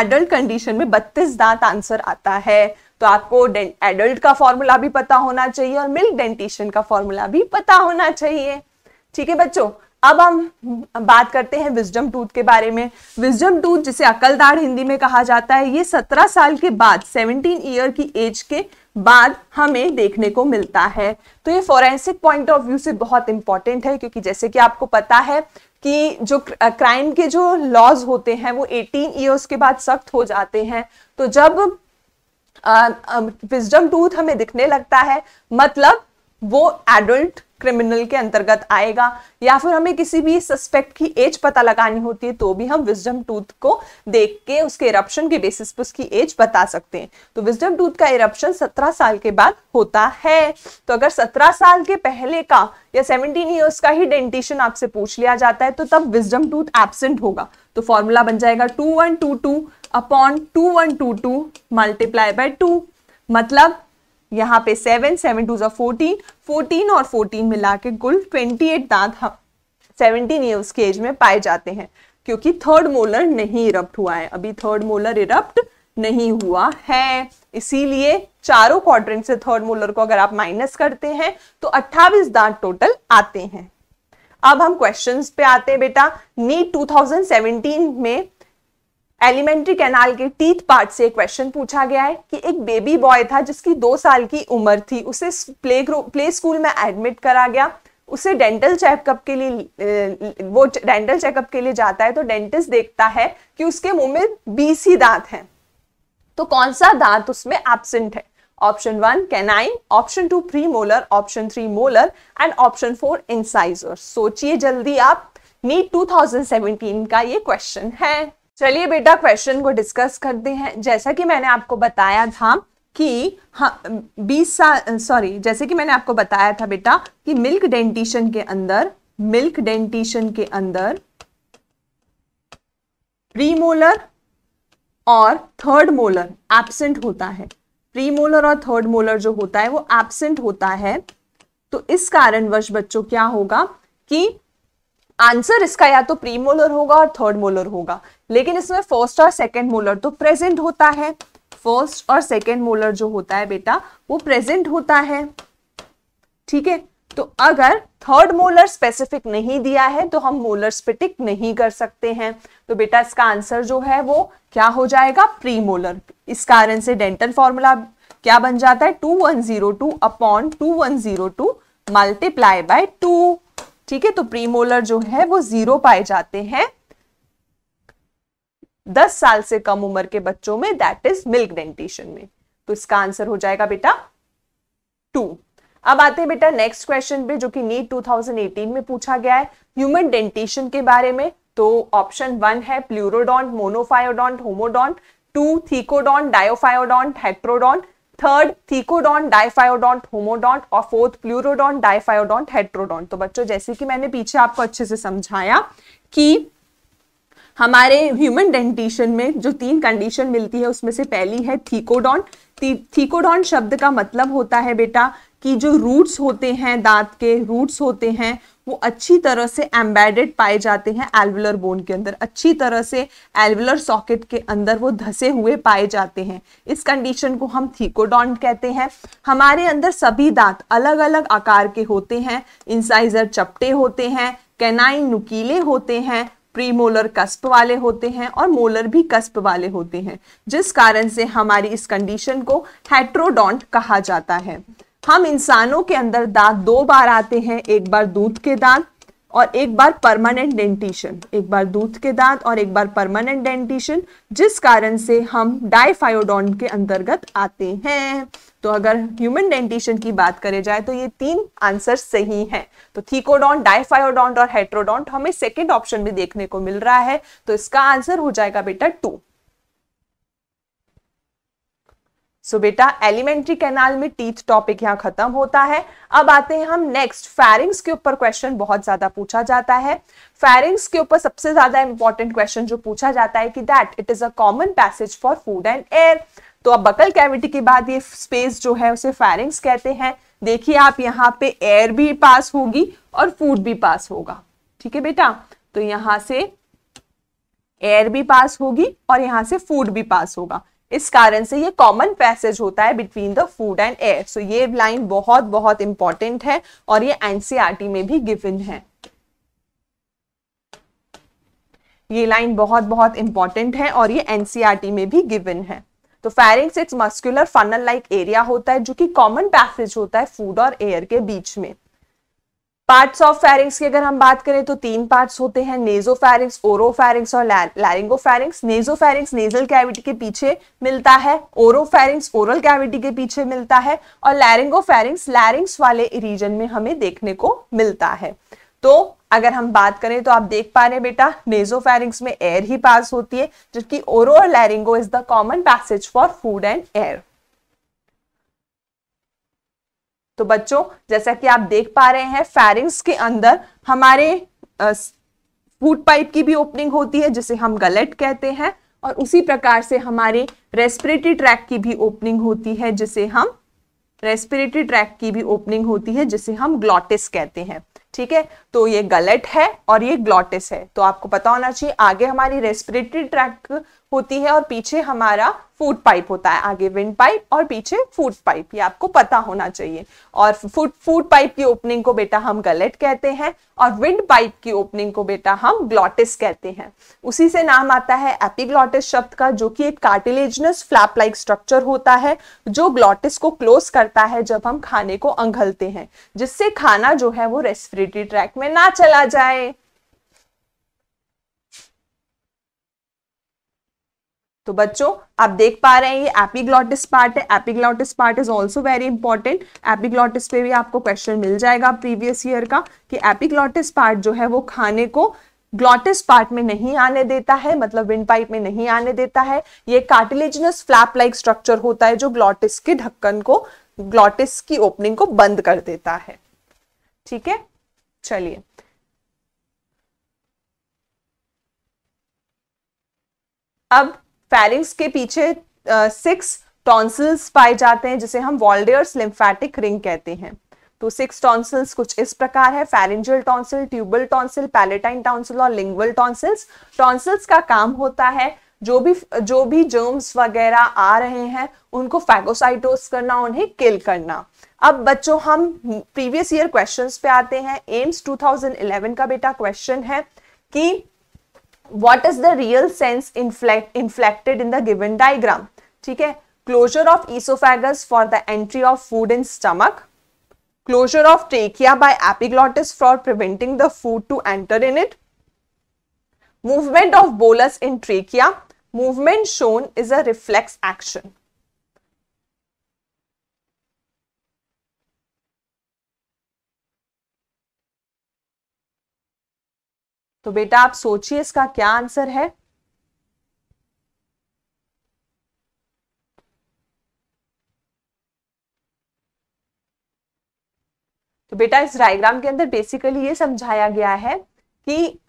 एडल्ट कंडीशन में बत्तीस दांत आंसर आता है तो आपको एडल्ट का फॉर्मूला भी पता होना चाहिए और मिल्क डेंटिशन का फॉर्मूला भी पता होना चाहिए ठीक है बच्चों अब हम बात करते हैं विजडम टूथ के बारे में विजडम टूथ जिसे अकलदार हिंदी में कहा जाता है ये सत्रह साल के बाद सेवनटीन ईयर की एज के बाद हमें देखने को मिलता है तो ये फॉरेंसिक पॉइंट ऑफ व्यू से बहुत इंपॉर्टेंट है क्योंकि जैसे कि आपको पता है कि जो क्राइम के जो लॉज होते हैं वो 18 इयर्स के बाद सख्त हो जाते हैं तो जब विजडम टूथ हमें दिखने लगता है मतलब वो एडल्ट क्रिमिनल के अंतर्गत आएगा या फिर हमें किसी भी सस्पेक्ट की एज पता लगानी होती है तो भी हम विजडम टूथ को देख के उसके इरप्शन के बेसिस पर उसकी एज बता सकते हैं तो विजडम टूथ का इरप्शन 17 साल के बाद होता है तो अगर 17 साल के पहले का या 17 ईयर्स का ही डेंटिशन आपसे पूछ लिया जाता है तो तब विजडम टूथ एबसेंट होगा तो फॉर्मूला बन जाएगा two one two two upon two one two two multiply by two मतलब यहाँ पे सेवन सेवन टू जो फोर्टीन फोर्टीन और फोर्टीन मिला के कुल ट्वेंटी एट दांत हम सेवनटीन ईयर्स के एज में पाए जाते हैं क्योंकि थर्ड मोलर नहीं इरप्ट हुआ है अभी थर्ड मोलर इरप्ट नहीं हुआ है इसीलिए चारों क्वाड्रेंट से थर्ड मोलर को अगर आप माइनस करते हैं तो 28 दांत टोटल आते हैं अब हम क्वेश्चंस पे आते हैं बेटा नीट 2017 में एलिमेंट्री कैनाल के टीथ पार्ट से क्वेश्चन पूछा गया है कि एक बेबी बॉय था जिसकी दो साल की उम्र थी उसे प्ले प्ले स्कूल में एडमिट करा गया उसे डेंटल चेकअप के लिए वो डेंटल चेकअप के लिए जाता है तो डेंटिस्ट देखता है कि उसके मुंह में बीस ही दांत हैं तो कौन सा दांत उसमें एबसेंट है option one canine option two premolar option three molar and option four incisor सोचिए जल्दी आप नीट 2017 का ये क्वेश्चन है चलिए बेटा क्वेश्चन को डिस्कस करते हैं जैसा कि मैंने आपको बताया था कि हाँ बीस साल सॉरी जैसे कि मैंने आपको बताया था बेटा कि मिल्क डेंटिशन के अंदर मिल्क डेंटिशन के अंदर प्रीमोलर और थर्ड मोलर एबसेंट होता है प्रीमोलर और थर्ड मोलर जो होता है वो एबसेंट होता है तो इस कारणवश बच्चों क्या होगा कि आंसर इसका या तो प्री मोलर होगा और थर्ड मोलर होगा लेकिन इसमें फर्स्ट और सेकेंड मोलर तो प्रेजेंट होता है फर्स्ट और सेकेंड मोलर जो होता है बेटा वो प्रेजेंट होता है ठीक है तो अगर थर्ड मोलर स्पेसिफिक नहीं दिया है तो हम मोलर स्पिटिक नहीं कर सकते हैं तो बेटा इसका आंसर जो है वो क्या हो जाएगा प्री मोलर इस कारण से डेंटल फॉर्मूला क्या बन जाता है two one zero two upon two one zero two multiply by two ठीक है तो प्रीमोलर जो है वो जीरो पाए जाते हैं दस साल से कम उम्र के बच्चों में दैट इज मिल्क डेंटेशन में तो इसका आंसर हो जाएगा बेटा टू अब आते हैं बेटा नेक्स्ट क्वेश्चन पे जो कि नीट 2018 में पूछा गया है ह्यूमन डेंटेशन के बारे में तो ऑप्शन वन है pleurodont monophyodont homodont two thecodont diphyodont heterodont third thecodont diphyodont homodont और फोर्थ प्लूरोडॉन्ट डायफायोडॉन्ट हेट्रोडॉन्ट तो बच्चों जैसे कि मैंने पीछे आपको अच्छे से समझाया कि हमारे ह्यूमन डेंटिशन में जो तीन कंडीशन मिलती है उसमें से पहली है थीकोडॉन्ट थी, थीकोडॉन्ट शब्द का मतलब होता है बेटा कि जो रूट्स होते हैं दांत के रूट्स होते हैं वो अच्छी तरह से एम्बेडेड पाए जाते हैं एल्वुलर बोन के अंदर अच्छी तरह से एल्वुलर सॉकेट के अंदर वो धसे हुए पाए जाते हैं इस कंडीशन को हम थीकोडॉन्ट कहते हैं हमारे अंदर सभी दांत अलग अलग आकार के होते हैं इंसाइजर चपटे होते हैं कैनाइन नुकीले होते हैं प्रीमोलर कस्प वाले होते हैं और मोलर भी कस्प वाले होते हैं जिस कारण से हमारी इस कंडीशन को हेट्रोडॉन्ट कहा जाता है हम इंसानों के अंदर दांत दो बार आते हैं एक बार दूध के दांत और एक बार परमानेंट डेंटिशन एक बार दूध के दांत और एक बार परमानेंट डेंटिशन जिस कारण से हम डाइफायोडोन के अंतर्गत आते हैं तो अगर ह्यूमन डेंटिशन की बात करें जाए तो ये तीन आंसर सही हैं तो थीकोडॉन्ट डाइफायोडॉन्ट और हेट्रोडॉन्ट हमें सेकेंड ऑप्शन में देखने को मिल रहा है तो इसका आंसर हो जाएगा बेटा टू सो so, बेटा एलिमेंट्री कैनाल में टीथ टॉपिक यहाँ खत्म होता है अब आते हैं हम नेक्स्ट फैरिंग्स के ऊपर क्वेश्चन बहुत ज्यादा पूछा जाता है फैरिंग्स के ऊपर सबसे ज्यादा इंपॉर्टेंट क्वेश्चन जो पूछा जाता है कि that it is a common passage for food and air तो अब बकल कैविटी के बाद ये स्पेस जो है उसे फैरिंग्स कहते हैं देखिए आप यहाँ पे एयर भी पास होगी और फूड भी पास होगा ठीक है बेटा तो यहां से एयर भी पास होगी और यहां से फूड भी पास होगा इस कारण से ये कॉमन पैसेज होता है between the food and air so ये लाइन बहुत बहुत इंपॉर्टेंट है और ये एनसीआरटी e में भी गिवन है ये लाइन बहुत बहुत इंपॉर्टेंट है और ये एनसीआरटी e में भी गिवन है तो pharynx it's muscular funnel like area होता है जो कि कॉमन पैसेज होता है फूड और एयर के बीच में पार्ट्स ऑफ फेरिंग्स की अगर हम बात करें तो तीन पार्ट्स होते हैं नेजो फेरिंग्स ओरो फेरिंग्स और laryngopharynx nasopharynx nasal cavity के पीछे मिलता है ओरो फेरिंग्स ओरल कैविटी के पीछे मिलता है और लैरिंगो फेरिंग्स लैरिंग्स वाले रीजन में हमें देखने को मिलता है तो अगर हम बात करें तो आप देख पा रहे हैं बेटा नेजो फेरिंग्स में एयर ही पास होती है जबकि ओरो और laryngo is the common passage for food and air तो बच्चों जैसा कि आप देख पा रहे हैं फेरिंग्स के अंदर हमारे फूड पाइप की भी ओपनिंग होती है जिसे हम गलेट कहते हैं और उसी प्रकार से हमारे रेस्पिरेटरी ट्रैक की भी ओपनिंग होती है जिसे हम रेस्पिरेटरी ट्रैक की भी ओपनिंग होती है जिसे हम ग्लॉटिस कहते हैं ठीक है तो ये गलेट है और ये ग्लॉटिस है तो आपको पता होना चाहिए आगे हमारी रेस्पिरेटरी ट्रैक होती है और पीछे हमारा फूड पाइप होता है आगे विंड पाइप और पीछे फूड पाइप ये आपको पता होना चाहिए और फूड फूड पाइप की ओपनिंग को बेटा हम गलेट कहते हैं और विंड पाइप की ओपनिंग को बेटा हम ग्लॉटिस कहते हैं उसी से नाम आता है एपिग्लॉटिस शब्द का जो कि एक कार्टिलेजनस फ्लैप लाइक स्ट्रक्चर होता है जो ग्लॉटिस को क्लोज करता है जब हम खाने को अंघलते हैं जिससे खाना जो है वो रेस्पिरेटरी ट्रैक में ना चला जाए तो बच्चों आप देख पा रहे हैं ये एपीग्लॉटिस पार्ट है epiglottis part is also very important epiglottis पे भी आपको क्वेश्चन मिल जाएगा प्रीवियस ईयर का कि एपिग्लॉटिस पार्ट जो है वो खाने को ग्लॉटिस पार्ट में नहीं आने देता है मतलब विंड पाइप में नहीं आने देता है ये कार्टिलेजनस फ्लैप लाइक स्ट्रक्चर होता है जो ग्लॉटिस के ढक्कन को ग्लॉटिस की ओपनिंग को बंद कर देता है ठीक है चलिए अब फैलिंग्स के पीछे सिक्स टॉन्सल्स पाए जाते हैं जिसे हम वॉल्डेयर्स लिम्फेटिक रिंग कहते हैं तो सिक्स टॉन्सल्स कुछ इस प्रकार है pharyngeal tonsil tubal tonsil palatine tonsil और लिंगुअल टॉन्सिल्स टॉन्सिल्स का काम होता है जो भी जो भी जर्म्स वगैरह आ रहे हैं उनको फैगोसाइटोस करना उन्हें किल करना अब बच्चों हम प्रीवियस ईयर क्वेश्चंस पे आते हैं एम्स 2011 का बेटा क्वेश्चन है कि what is the real sense inflect, inflected in the given diagram Okay, closure of esophagus for the entry of food in stomach closure of trachea by epiglottis for preventing the food to enter in it movement of bolus in trachea movement shown is a reflex action तो बेटा आप सोचिए इसका क्या आंसर है तो बेटा इस डायग्राम के अंदर बेसिकली ये समझाया गया है कि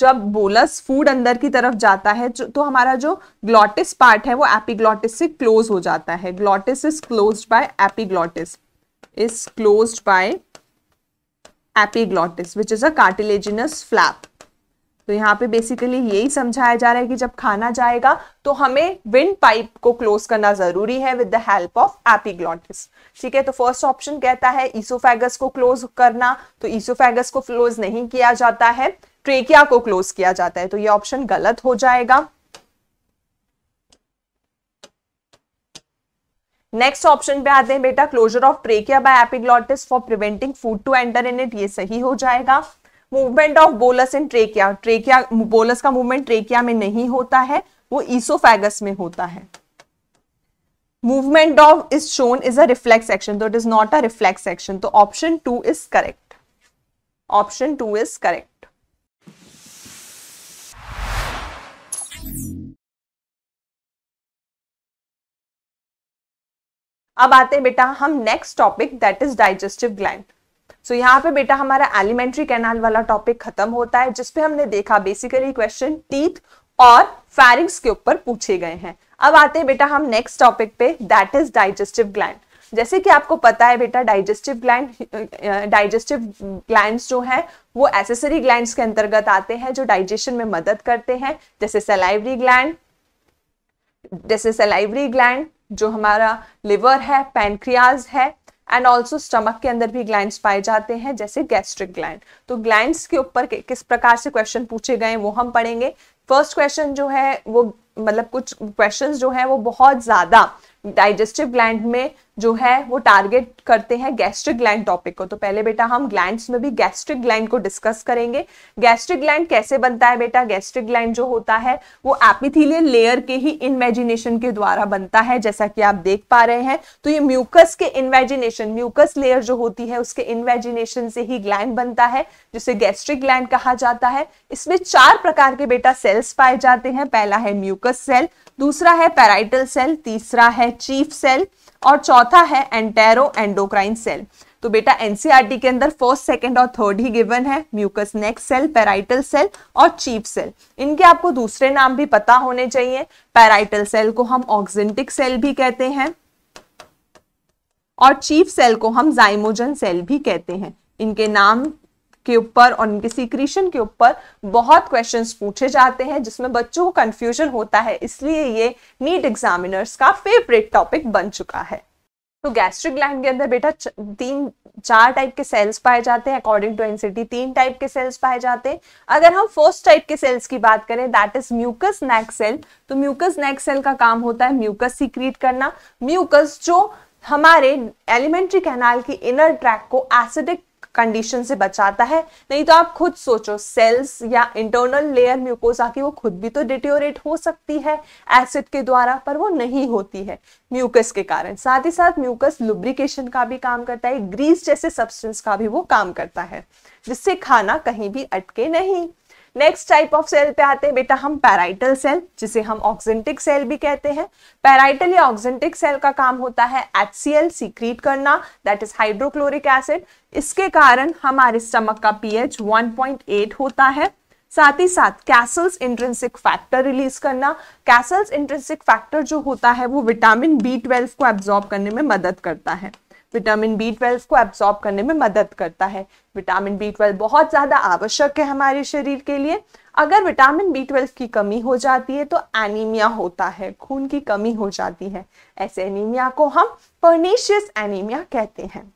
जब बोलस फूड अंदर की तरफ जाता है तो हमारा जो ग्लॉटिस पार्ट है वो एपिग्लॉटिस से क्लोज हो जाता है glottis is close by epiglottis is close by epiglottis which is a cartilaginous flap तो यहाँ पे बेसिकली यही समझाया जा रहा है कि जब खाना जाएगा तो हमें विंड पाइप को क्लोज करना जरूरी है with the help of epiglottis ठीक है तो फर्स्ट ऑप्शन कहता है ईसोफेगस को क्लोज करना तो ईसोफेगस को क्लोज नहीं किया जाता है ट्रेकिया को क्लोज किया जाता है तो ये ऑप्शन गलत हो जाएगा नेक्स्ट ऑप्शन पे आते हैं बेटा closure of trachea by epiglottis for preventing food to enter in it ये सही हो जाएगा movement of bolus in trachea trachea bolus का मूवमेंट ट्रेकिया में नहीं होता है वो ईसोफेगस में होता है movement of is shown is a reflex action तो it is not a reflex action तो option two is correct option two is correct अब आते हैं बेटा हम next topic that is digestive gland so so, यहाँ पे बेटा हमारा एलिमेंट्री कैनाल वाला टॉपिक खत्म होता है जिसपे हमने देखा बेसिकली क्वेश्चन टीथ और फैरिंग्स के ऊपर पूछे गए हैं अब आते हैं बेटा हम नेक्स्ट टॉपिक पे दैट इज डाइजेस्टिव ग्लैंड जैसे कि आपको पता है बेटा डाइजेस्टिव ग्लैंड डाइजेस्टिव ग्लैंड जो है वो एसेसरी ग्लैंड के अंतर्गत आते हैं जो डाइजेशन में मदद करते हैं जैसे सेलाइवरी ग्लैंड जैसे सेलाइवरी ग्लैंड जो हमारा लिवर है पैनक्रियाज है एंड ऑल्सो स्टमक के अंदर भी ग्लैंड पाए जाते हैं जैसे गैस्ट्रिक ग्लैंड तो ग्लैंड के ऊपर किस प्रकार से क्वेश्चन पूछे गए वो हम पढ़ेंगे फर्स्ट क्वेश्चन जो है वो मतलब कुछ क्वेश्चंस जो है वो बहुत ज्यादा डाइजेस्टिव ग्लैंड में जो है वो टारगेट करते हैं गैस्ट्रिक ग्लैंड टॉपिक को तो पहले बेटा हम ग्लैंड्स में भी गैस्ट्रिक ग्लैंड को डिस्कस करेंगे गैस्ट्रिक ग्लैंड कैसे बनता है बेटा गैस्ट्रिक ग्लैंड जो होता है वो एपिथीलियल लेयर के ही इमेजिनेशन के द्वारा बनता है जैसा कि आप देख पा रहे हैं तो ये म्यूकस के इमेजिनेशन म्यूकस लेयर जो होती है उसके इमेजिनेशन से ही ग्लैंड बनता है जिसे गैस्ट्रिक ग्लैंड कहा जाता है इसमें चार प्रकार के बेटा सेल्स पाए जाते हैं पहला है म्यूकस सेल दूसरा है पैराइटल सेल तीसरा है चीफ सेल और चौथा चौथा है एंटेरो एंडोक्राइन सेल तो बेटा एनसीआरटी e के अंदर फर्स्ट सेकंड और थर्ड ही गिवन है mucus neck cell parietal cell और चीफ सेल इनके आपको दूसरे नाम भी पता होने चाहिए पेराइटल सेल को हम ऑक्सेंटिक सेल भी कहते हैं और चीफ सेल को हम जाइमोजन सेल भी कहते हैं इनके नाम के ऊपर और इनके सीक्रीशन के ऊपर बहुत क्वेश्चंस पूछे जाते हैं जिसमें बच्चों को कंफ्यूजन होता है इसलिए ये नीट एग्जामिनर्स का फेवरेट टॉपिक बन चुका है तो गैस्ट्रिक ग्लैंड के अंदर बेटा तीन चार टाइप के सेल्स पाए जाते हैं अकॉर्डिंग टू एनसीटी तीन टाइप के सेल्स पाए जाते हैं अगर हम फर्स्ट टाइप के सेल्स की बात करें that is mucus neck cell तो म्यूकस नेक सेल का काम होता है म्यूकस सीक्रीट करना म्यूकस जो हमारे एलिमेंट्री कैनाल की इनर ट्रैक को एसिडिक कंडीशन से बचाता है नहीं तो आप खुद सोचो सेल्स या इंटरनल लेयर म्यूकोजा की वो खुद भी तो डिटोरेट हो सकती है एसिड के द्वारा पर वो नहीं होती है म्यूकस के कारण साथ ही साथ म्यूकस लुब्रिकेशन का भी काम करता है ग्रीस जैसे सब्सटेंस का भी वो काम करता है जिससे खाना कहीं भी अटके नहीं नेक्स्ट टाइप ऑफ सेल पे आते हैं बेटा हम पैराइटल सेल जिसे हम ऑक्जेंटिक सेल भी कहते हैं पैराइटल या ऑक्जेंटिक सेल का काम होता है एचसीएल सीक्रीट करना दैट इज हाइड्रोक्लोरिक एसिड इसके कारण हमारे स्टमक का पीएच 1.8 होता है साथ ही साथ कैसल्स इंट्रेंसिक फैक्टर रिलीज करना कैसल्स इंट्रेंसिक फैक्टर जो होता है वो विटामिन बी ट्वेल्व को एब्जॉर्ब करने में मदद करता है विटामिन बी ट्वेल्व को एब्जॉर्ब करने में मदद करता है विटामिन बी ट्वेल्व बहुत ज़्यादा आवश्यक है हमारे शरीर के लिए अगर विटामिन बी ट्वेल्व की कमी हो जाती है तो एनीमिया होता है खून की कमी हो जाती है ऐसे एनीमिया को हम पर्नीशियस एनीमिया कहते हैं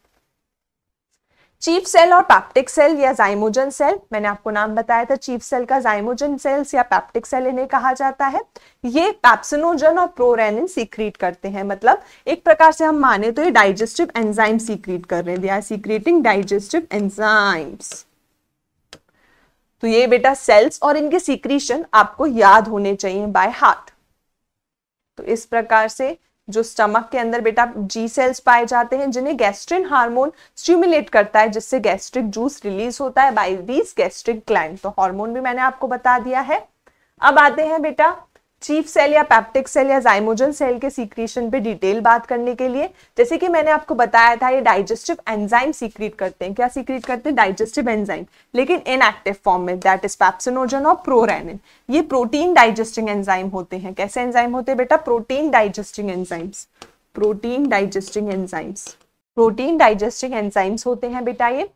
चीफ सेल और पैप्टिक सेल या जाइमोजन सेल मैंने आपको नाम बताया था चीफ सेल का जाइमोजन सेल्स या पैप्टिक सेल इन्हें कहा जाता है ये पैप्सिनोजन और प्रोरेनिन सीक्रेट करते हैं मतलब एक प्रकार से हम माने तो ये डाइजेस्टिव एंजाइम सीक्रेट कर रहे हैं they are secreting digestive enzymes तो ये बेटा सेल्स और इनके सीक्रीशन आपको याद होने चाहिए बाय हार्ट तो इस प्रकार से जो स्टमक के अंदर बेटा जी सेल्स पाए जाते हैं जिन्हें गैस्ट्रिन हार्मोन स्टिमुलेट करता है जिससे गैस्ट्रिक जूस रिलीज होता है बाई दीज गैस्ट्रिक क्लाइंट तो हार्मोन भी मैंने आपको बता दिया है अब आते हैं बेटा चीफ सेल या पैप्टिक सेल या जाइमोजन सेल के सीक्रेशन पे डिटेल बात करने के लिए जैसे कि मैंने आपको बताया था ये डाइजेस्टिव एंजाइम सीक्रेट करते हैं क्या सीक्रेट करते हैं डाइजेस्टिव एंजाइम लेकिन इनएक्टिव फॉर्म में दैट इज पैप्सिनोजन और प्रोरेनिन ये प्रोटीन डाइजेस्टिंग एंजाइम होते हैं कैसे एंजाइम होते हैं बेटा protein digesting enzymes protein digesting enzymes protein digesting enzymes होते हैं बेटा ये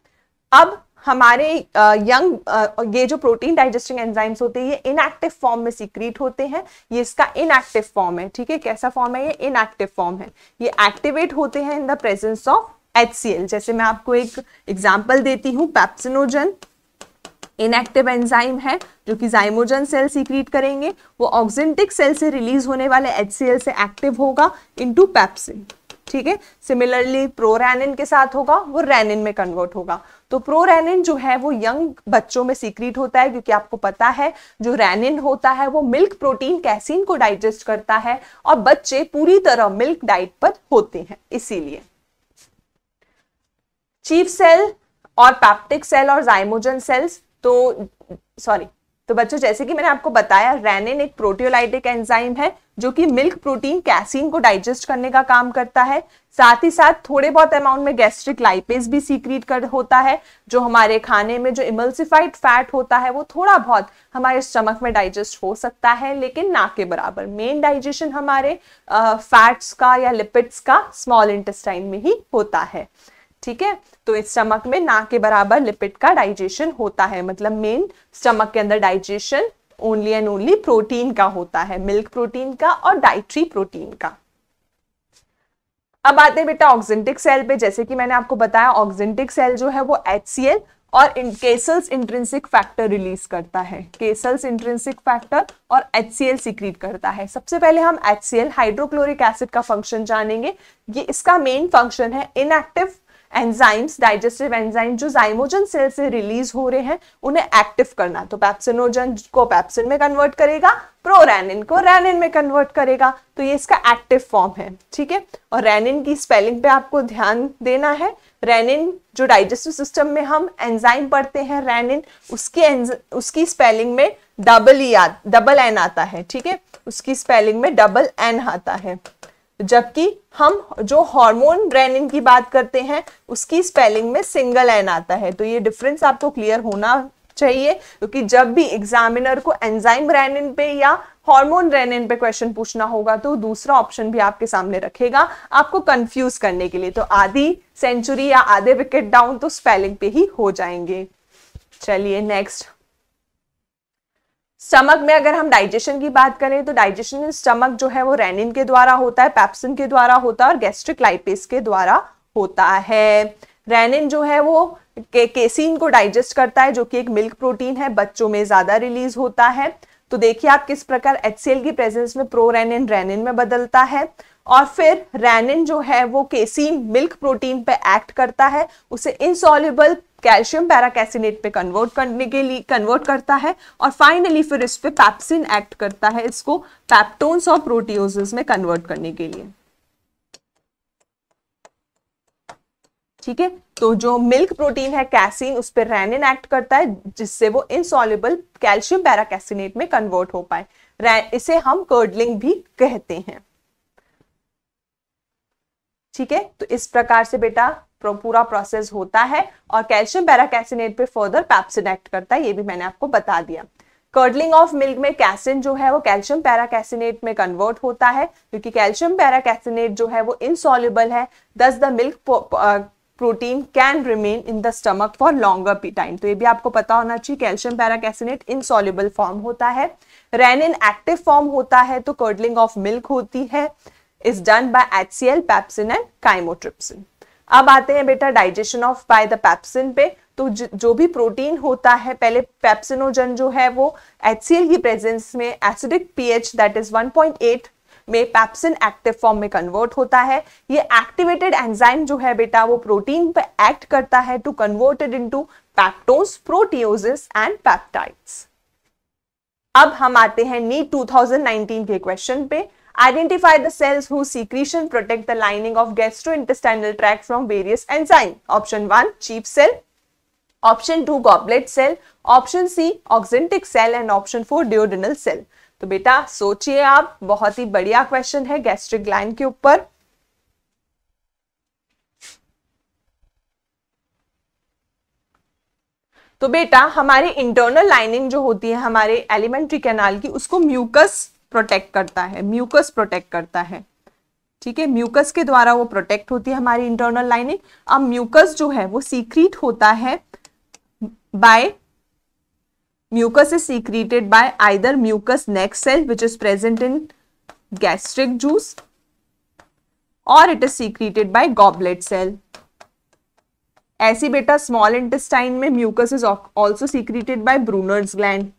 अब हमारे यंग ये जो प्रोटीन डाइजेस्टिंग एंजाइम्स होते हैं ये इनएक्टिव फॉर्म में सीक्रेट होते हैं ये इसका इनएक्टिव फॉर्म है ठीक है कैसा फॉर्म है ये इनएक्टिव फॉर्म है ये एक्टिवेट होते हैं in the presence of H जैसे मैं आपको एक एग्जाम्पल देती हूँ पैप्सिनोजन इनएक्टिव एंजाइम है जो कि जाइमोजन सेल सीक्रीट करेंगे वो ऑक्सेंटिक सेल से रिलीज होने वाले एच से एक्टिव होगा इन पैप्सिन ठीक है सिमिलरली प्रोरैनिन के साथ होगा वो रैनिन में कन्वर्ट होगा तो प्रोरैनिन जो है वो यंग बच्चों में सीक्रेट होता है क्योंकि आपको पता है जो रैनिन होता है वो मिल्क प्रोटीन कैसीन को डाइजेस्ट करता है और बच्चे पूरी तरह मिल्क डाइट पर होते हैं इसीलिए चीफ सेल और पैप्टिक सेल और जाइमोजन सेल्स तो सॉरी तो बच्चों जैसे कि मैंने आपको बताया रैनिन एक प्रोटियोलाइटिक एंजाइम है जो कि मिल्क प्रोटीन कैसिन को डाइजेस्ट करने का काम करता है साथ ही साथ थोड़े बहुत अमाउंट में गैस्ट्रिक लाइपेज भी सीक्रेट कर होता है जो हमारे खाने में जो इमल्सिफाइड फैट होता है वो थोड़ा बहुत हमारे स्टमक में डाइजेस्ट हो सकता है लेकिन ना के बराबर मेन डाइजेशन हमारे फैट्स का या लिपिड्स का स्मॉल इंटेस्टाइन में ही होता है ठीक है तो स्टमक में ना के बराबर लिपिड का डाइजेशन होता है मतलब मेन स्टमक के अंदर digestion only and only protein का होता है मिल्क प्रोटीन का और डाइट्री प्रोटीन का अब आते हैं बेटा ऑक्जेंटिक सेल पे जैसे कि मैंने आपको बताया ऑक्जेंटिक सेल जो है वो एच और केसल्स इंट्रेंसिक फैक्टर रिलीज करता है केसल्स इंट्रेंसिक फैक्टर और एच सीक्रीट करता है सबसे पहले हम एच हाइड्रोक्लोरिक एसिड का फंक्शन जानेंगे ये इसका मेन फंक्शन है इनएक्टिव एंजाइम्स डाइजेस्टिव एंजाइम जो जाइमोजन सेल से रिलीज हो रहे हैं उन्हें एक्टिव करना तो पैप्सिनोजन को पैप्सिन में कन्वर्ट करेगा प्रोरेनिन को रैनिन में कन्वर्ट करेगा तो ये इसका एक्टिव फॉर्म है ठीक है और रैनिन की स्पेलिंग पे आपको ध्यान देना है रैनिन जो डाइजेस्टिव सिस्टम में हम एंजाइम पढ़ते हैं रैनिन उसकी उसकी स्पेलिंग में डबल ई डबल एन आता है ठीक है उसकी स्पेलिंग में डबल एन आता है जबकि हम जो हार्मोन रेनिन की बात करते हैं उसकी स्पेलिंग में सिंगल एन आता है तो ये डिफरेंस आपको क्लियर होना चाहिए क्योंकि जब भी एग्जामिनर को एंजाइम रेनिन पे या हार्मोन रेनिन पे क्वेश्चन पूछना होगा तो दूसरा ऑप्शन भी आपके सामने रखेगा आपको कंफ्यूज करने के लिए तो आधी सेंचुरी या आधे विकेट डाउन तो स्पेलिंग पे ही हो जाएंगे चलिए नेक्स्ट स्टमक में अगर हम डाइजेशन की बात करें तो डाइजेशन इन स्टमक जो है वो रेनिन के द्वारा होता है पैप्सिन के द्वारा होता है और गैस्ट्रिक लाइपेस के द्वारा होता है रेनिन जो है वो के, केसिन को डाइजेस्ट करता है जो कि एक मिल्क प्रोटीन है बच्चों में ज़्यादा रिलीज होता है तो देखिए आप किस प्रकार एच की प्रेजेंस में प्रो रेनिन रेनिन में बदलता है और फिर रैनिन जो है वो केसिन मिल्क प्रोटीन पे एक्ट करता है उसे इनसॉल्युबल कैल्शियम पैराकैसिनेट पे कन्वर्ट करने के लिए कन्वर्ट करता है और फाइनली फिर इस पर पैप्सिन एक्ट करता है इसको पैप्टोन्स और प्रोटियोजेस में कन्वर्ट करने के लिए ठीक है तो जो मिल्क प्रोटीन है कैसिन उस पर रैनिन एक्ट करता है जिससे वो इनसॉल्युबल कैल्शियम पैराकैसिनेट में कन्वर्ट हो पाए इसे हम कर्डलिंग भी कहते हैं ठीक है तो इस प्रकार से बेटा पूरा प्रोसेस होता है और कैल्शियम पैराकैसिनेट पे फर्दर पैप्सिन एक्ट करता है ये भी मैंने आपको बता दिया कर्डलिंग ऑफ मिल्क में कैसिन जो है वो कैल्शियम पैराकैसिनेट में कन्वर्ट होता है क्योंकि कैल्शियम पैराकैसिनेट जो है वो इनसॉल्युबल है thus the milk protein can remain in the stomach for longer time तो ये भी आपको पता होना चाहिए कैल्शियम पैराकैसिनेट इनसॉल्युबल फॉर्म होता है रेनिन एक्टिव फॉर्म होता है तो कर्डलिंग ऑफ मिल्क होती है is done by HCl pepsin and chymotrypsin अब आते हैं बेटा digestion of by the pepsin पे तो जो भी प्रोटीन होता है पहले पैप्सिनोजन जो है वो एचसीएल की प्रेजेंस में एसिडिक पीएच दैट इज 1.8 में पैप्सिन एक्टिव फॉर्म में कन्वर्ट होता है ये एक्टिवेटेड एंजाइम जो है बेटा वो प्रोटीन पे एक्ट करता है to converted into peptones proteoses and peptides अब हम आते हैं नीट 2019 e के क्वेश्चन पे Identify the cells whose secretion protect the lining of gastrointestinal tract from various enzymes. Option 1, chief cell. Option 2, goblet cell. Option C, oxyntic cell. And option 4, duodenal cell. तो बेटा सोचिए आप बहुत ही बढ़िया क्वेश्चन है गैस्ट्रिक ग्लैंड के ऊपर तो बेटा हमारी इंटरनल लाइनिंग जो होती है हमारे एलिमेंट्री कैनाल की उसको म्यूकस प्रोटेक्ट करता है म्यूकस प्रोटेक्ट करता है ठीक है म्यूकस के द्वारा वो प्रोटेक्ट होती है हमारी इंटरनल लाइनिंग अब म्यूकस जो है वो सीक्रीट होता है by mucus is secreted by either mucus neck cell which is present in gastric juice और it is secreted by goblet cell ऐसी बेटा स्मॉल इंटेस्टाइन में mucus is also secreted by Brunner's gland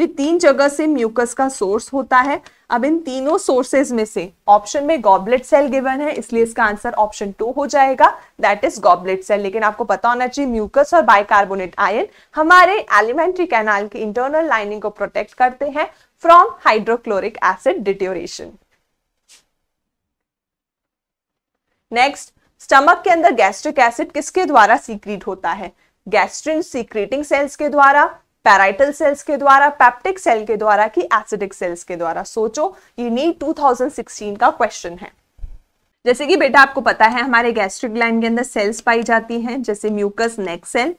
तो ये तीन जगह से म्यूकस का सोर्स होता है अब इन तीनों सोर्सेज में से ऑप्शन में गॉबलेट सेल गिवन है इसलिए इसका आंसर ऑप्शन टू हो जाएगा दैट इज गॉबलेट सेल लेकिन आपको पता होना चाहिए म्यूकस और बाइकार्बोनेट आयन हमारे एलिमेंट्री कैनाल की इंटरनल लाइनिंग को प्रोटेक्ट करते हैं from hydrochloric acid deterioration next stomach के अंदर गैस्ट्रिक एसिड किसके द्वारा सीक्रीट होता है गैस्ट्रिन सीक्रेटिंग सेल्स के द्वारा पैराइटल सेल्स के द्वारा पैप्टिक सेल के द्वारा कि एसिडिक सेल्स के द्वारा सोचो ये नीट 2016 का क्वेश्चन है जैसे कि बेटा आपको पता है हमारे गैस्ट्रिक ग्लैंड के अंदर सेल्स पाई जाती हैं जैसे mucus neck cell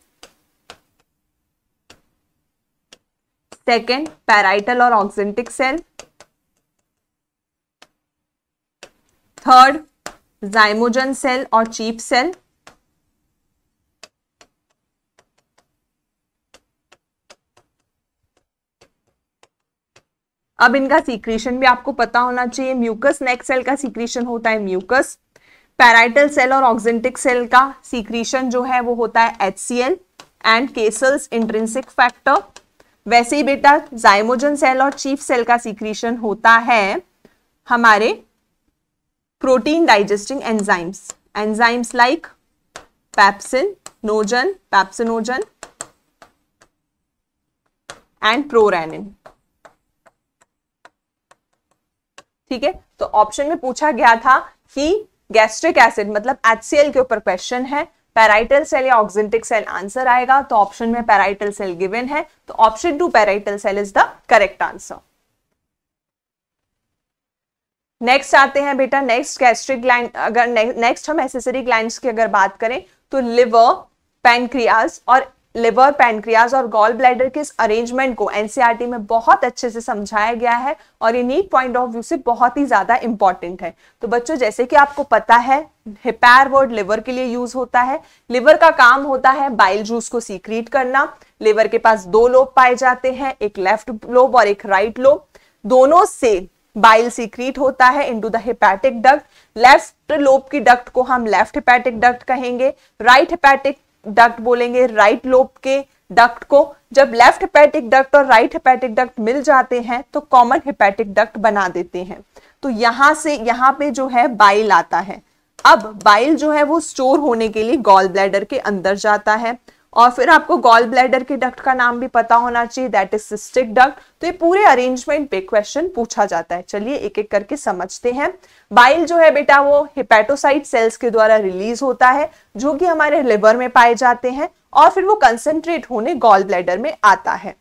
second parietal और oxyntic cell third zymogen cell और चीप सेल अब इनका सीक्रेशन भी आपको पता होना चाहिए म्यूकस नेक सेल का सीक्रेशन होता है म्यूकस पैराइटल सेल और ऑक्जेंटिक सेल का सीक्रेशन जो है वो होता है H C L and Castle's intrinsic factor वैसे ही बेटा जाइमोजन सेल और चीफ सेल का सीक्रेशन होता है हमारे protein digesting enzymes enzymes like pepsin नोजन पैप्सिनोजन एंड प्रोरेनिन ठीक है तो ऑप्शन में पूछा गया था कि गैस्ट्रिक एसिड मतलब एचसीएल के ऊपर क्वेश्चन है पैराइटल सेल या ऑक्सेंटिक सेल आंसर आएगा तो ऑप्शन में पैराइटल सेल गिवन है तो option two parietal cell is the correct answer next आते हैं बेटा नेक्स्ट गैस्ट्रिक ग्लैंड अगर नेक्स्ट हम एसेसरी ग्लैंड की अगर बात करें तो लिवर पैनक्रियाज और लिवर पैनक्रियाज और गॉल ब्लैडर के इस अरेंजमेंट को एनसीईआरटी e में बहुत अच्छे से समझाया गया है और ये नीट पॉइंट ऑफ व्यू से बहुत ही ज्यादा इंपॉर्टेंट है तो बच्चों जैसे कि आपको पता है हिपैर वर्ड लिवर के लिए यूज होता है लिवर का काम होता है बाइल जूस को सीक्रीट करना लिवर के पास दो लोब पाए जाते हैं एक लेफ्ट लोब और एक राइट लोब दोनों से बाइल सीक्रीट होता है into the hepatic duct left lobe की डक्ट को हम लेफ्ट हिपैटिक डक्ट कहेंगे राइट हिपैटिक डक्ट बोलेंगे राइट लोब के डक्ट को जब लेफ्ट हेपेटिक डक्ट और राइट हेपेटिक डक्ट मिल जाते हैं तो कॉमन हेपेटिक डक्ट बना देते हैं तो यहां से यहाँ पे जो है बाइल आता है अब बाइल जो है वो स्टोर होने के लिए गॉल ब्लैडर के अंदर जाता है और फिर आपको गॉल ब्लैडर के डक्ट का नाम भी पता होना चाहिए दैट इज सिस्टिक डक्ट तो ये पूरे अरेंजमेंट पे क्वेश्चन पूछा जाता है चलिए एक एक करके समझते हैं बाइल जो है बेटा वो हिपेटोसाइट सेल्स के द्वारा रिलीज होता है जो कि हमारे लिवर में पाए जाते हैं और फिर वो कंसेंट्रेट होने गॉल ब्लैडर में आता है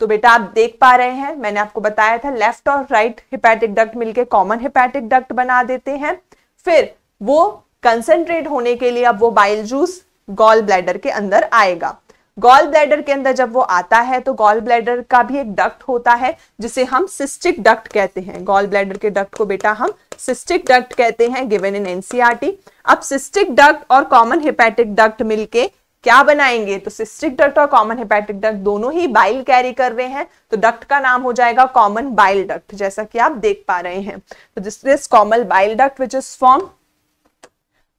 तो बेटा आप देख पा रहे हैं मैंने आपको बताया था लेफ्ट और राइट हिपैटिक डक्ट मिलके कॉमन हिपैटिक डक्ट बना देते हैं फिर वो कंसेंट्रेट होने के लिए अब वो बाइल जूस गॉल ब्लैडर के अंदर आएगा गॉल ब्लैडर के अंदर जब वो आता है तो गॉल ब्लैडर का भी एक डक्ट होता है जिसे हम सिस्टिक डक्ट कहते हैं गॉल ब्लैडर के डक्ट को बेटा हम सिस्टिक डक्ट कहते हैं गिवन इन एनसीईआरटी अब सिस्टिक डक्ट और कॉमन हेपेटिक डक्ट मिलके क्या बनाएंगे तो सिस्टिक डक्ट और कॉमन हेपेटिक डक्ट दोनों ही बाइल कैरी कर रहे हैं तो डक्ट का नाम हो जाएगा कॉमन बाइल डक्ट जैसा कि आप देख पा रहे हैं तो this is common bile duct which is form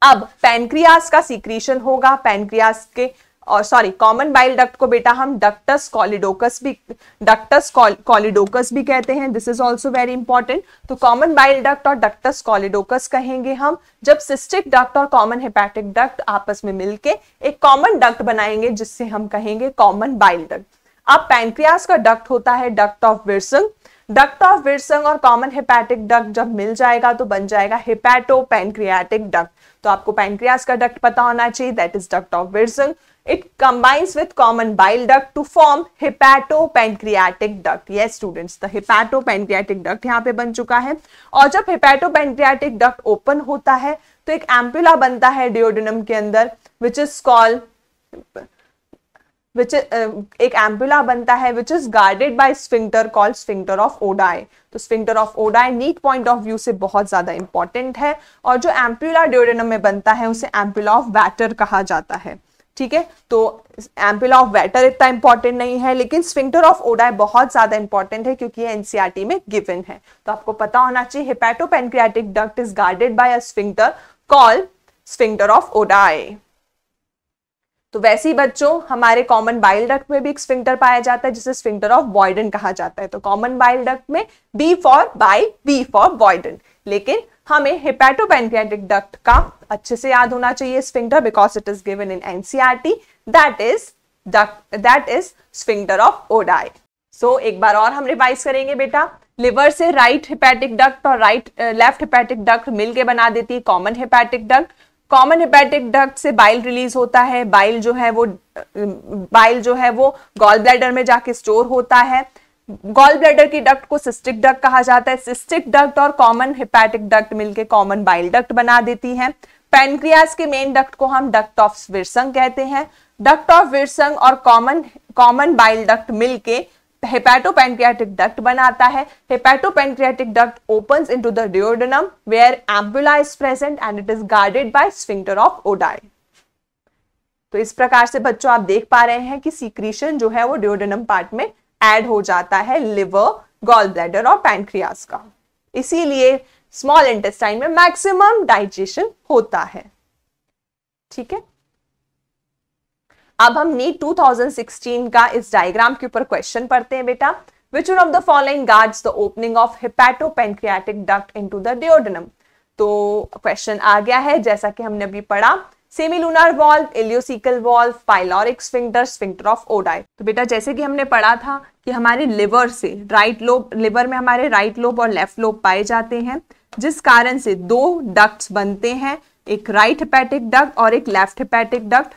अब पैनक्रियास का सीक्रीशन होगा पैनक्रियास के और सॉरी कॉमन बाइल डक्ट को बेटा हम डक्टस कॉलिडोकस भी डक्टस कॉलिडोकस भी कहते हैं this is also very important तो कॉमन बाइल डक्ट और डक्टस कॉलिडोकस कहेंगे हम जब सिस्टिक डक्ट और कॉमन हेपेटिक डक्ट आपस में मिलके एक कॉमन डक्ट बनाएंगे जिससे हम कहेंगे कॉमन बाइल डक्ट अब पैनक्रियास का डक्ट होता है duct of Wirsung duct of Wirsung और कॉमन हिपैटिक डक्ट जब मिल जाएगा तो बन जाएगा हिपैटो पैनक्रियाटिक डक्ट तो आपको पैनक्रियास का डक्ट पता होना चाहिए that is duct of Wirsung it combines with common bile duct to form hepatopancreatic duct ये students the hepatopancreatic duct यहाँ पे बन चुका है और जब हिपैटो पैनक्रियाटिक डक्ट ओपन होता है तो एक एम्पुला बनता है डिओडिनम के अंदर which is called which um, एक एम्पुला बनता है which is guarded by sphincter call sphincter of Oddi तो sphincter of Oddi NEET point of view से बहुत ज्यादा इंपॉर्टेंट है और जो एम्पुला ड्योडेनम में बनता है उसे एम्पुला ऑफ वैटर कहा जाता है ठीक है तो एम्पुला ऑफ वैटर इतना इंपॉर्टेंट नहीं है लेकिन स्फिंक्टर ऑफ ओडाए बहुत ज्यादा इंपॉर्टेंट है क्योंकि ये एनसीआरटी e में गिवन है तो आपको पता होना चाहिए hepatopancreatic duct is guarded by a sphincter call sphincter of Oddi तो वैसे ही बच्चों हमारे कॉमन बाइल डक्ट में भी एक स्फिंक्टर पाया जाता है जिसे स्फिंक्टर ऑफ बॉयडन कहा जाता है तो कॉमन बाइल डक्ट में B for by B for Boyden लेकिन हमें हिपैटोपेंक्रियाटिक डक्ट का अच्छे से याद होना चाहिए sphincter because it is given in NCERT that is that is sphincter of Oddi so एक बार और हम रिवाइज करेंगे बेटा लिवर से राइट हिपैटिक डक्ट और राइट लेफ्ट हिपैटिक डक्ट मिलके बना देती है common hepatic duct common hepatic duct से बाइल रिलीज होता है बाइल जो है वो बाइल जो है वो गॉल ब्लैडर में जाके स्टोर होता है गॉल ब्लैडर की डक्ट को सिस्टिक डक्ट कहा जाता है सिस्टिक डक्ट और कॉमन हिपैटिक डक्ट मिलके कॉमन बाइल डक्ट बना देती है पेनक्रियास के मेन डक्ट को हम डक्ट ऑफ विरसंग कहते हैं डक्ट ऑफ विरसंग और कॉमन कॉमन बाइल डक्ट मिलके हेपेटोपेनक्रियाटिक डक्ट बनाता है hepatopancreatic duct open in to the duodenum where ampulla is present and it is guarded by sphincter of Oddi तो इस प्रकार से बच्चों आप देख पा रहे हैं कि सीक्रीशन जो है वो डिओडनम पार्ट में एड हो जाता है लिवर गॉल ब्लैडर और पैनक्रियास का इसीलिए स्मॉल इंटेस्टाइन में मैक्सिमम डाइजेशन होता है ठीक है अब हम नीट 2016 का इस डायग्राम के ऊपर क्वेश्चन पढ़ते हैं बेटा which one of the following the the opening of hepatopancreatic duct in to the duodenum तो क्वेश्चन आ गया है जैसा कि हमने अभी पढ़ा semilunar valve ileocaecal valve pyloric sphincter sphincter of Oddi तो बेटा जैसे कि हमने पढ़ा था कि हमारे लिवर से राइट लोब लिवर में हमारे राइट लोब और लेफ्ट लोब पाए जाते हैं जिस कारण से दो डक्ट्स बनते हैं एक राइट हेपेटिक डक्ट और एक लेफ्ट हेपेटिक डक्ट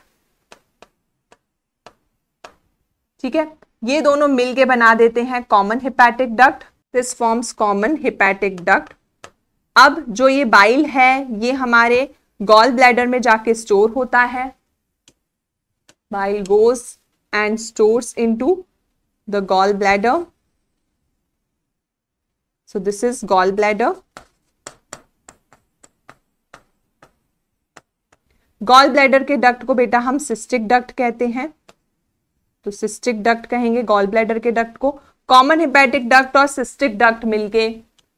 ठीक है ये दोनों मिलके बना देते हैं common hepatic duct this forms common hepatic duct अब जो ये बाइल है ये हमारे गॉल ब्लैडर में जाके स्टोर होता है bile goes and stores into the gall bladder so this is gall bladder gall bladder के डक्ट को बेटा हम सिस्टिक डक्ट कहते हैं तो सिस्टिक डक्ट कहेंगे गॉल ब्लैडर के डक्ट को कॉमन हिपैटिक डक्ट और सिस्टिक डक्ट मिलके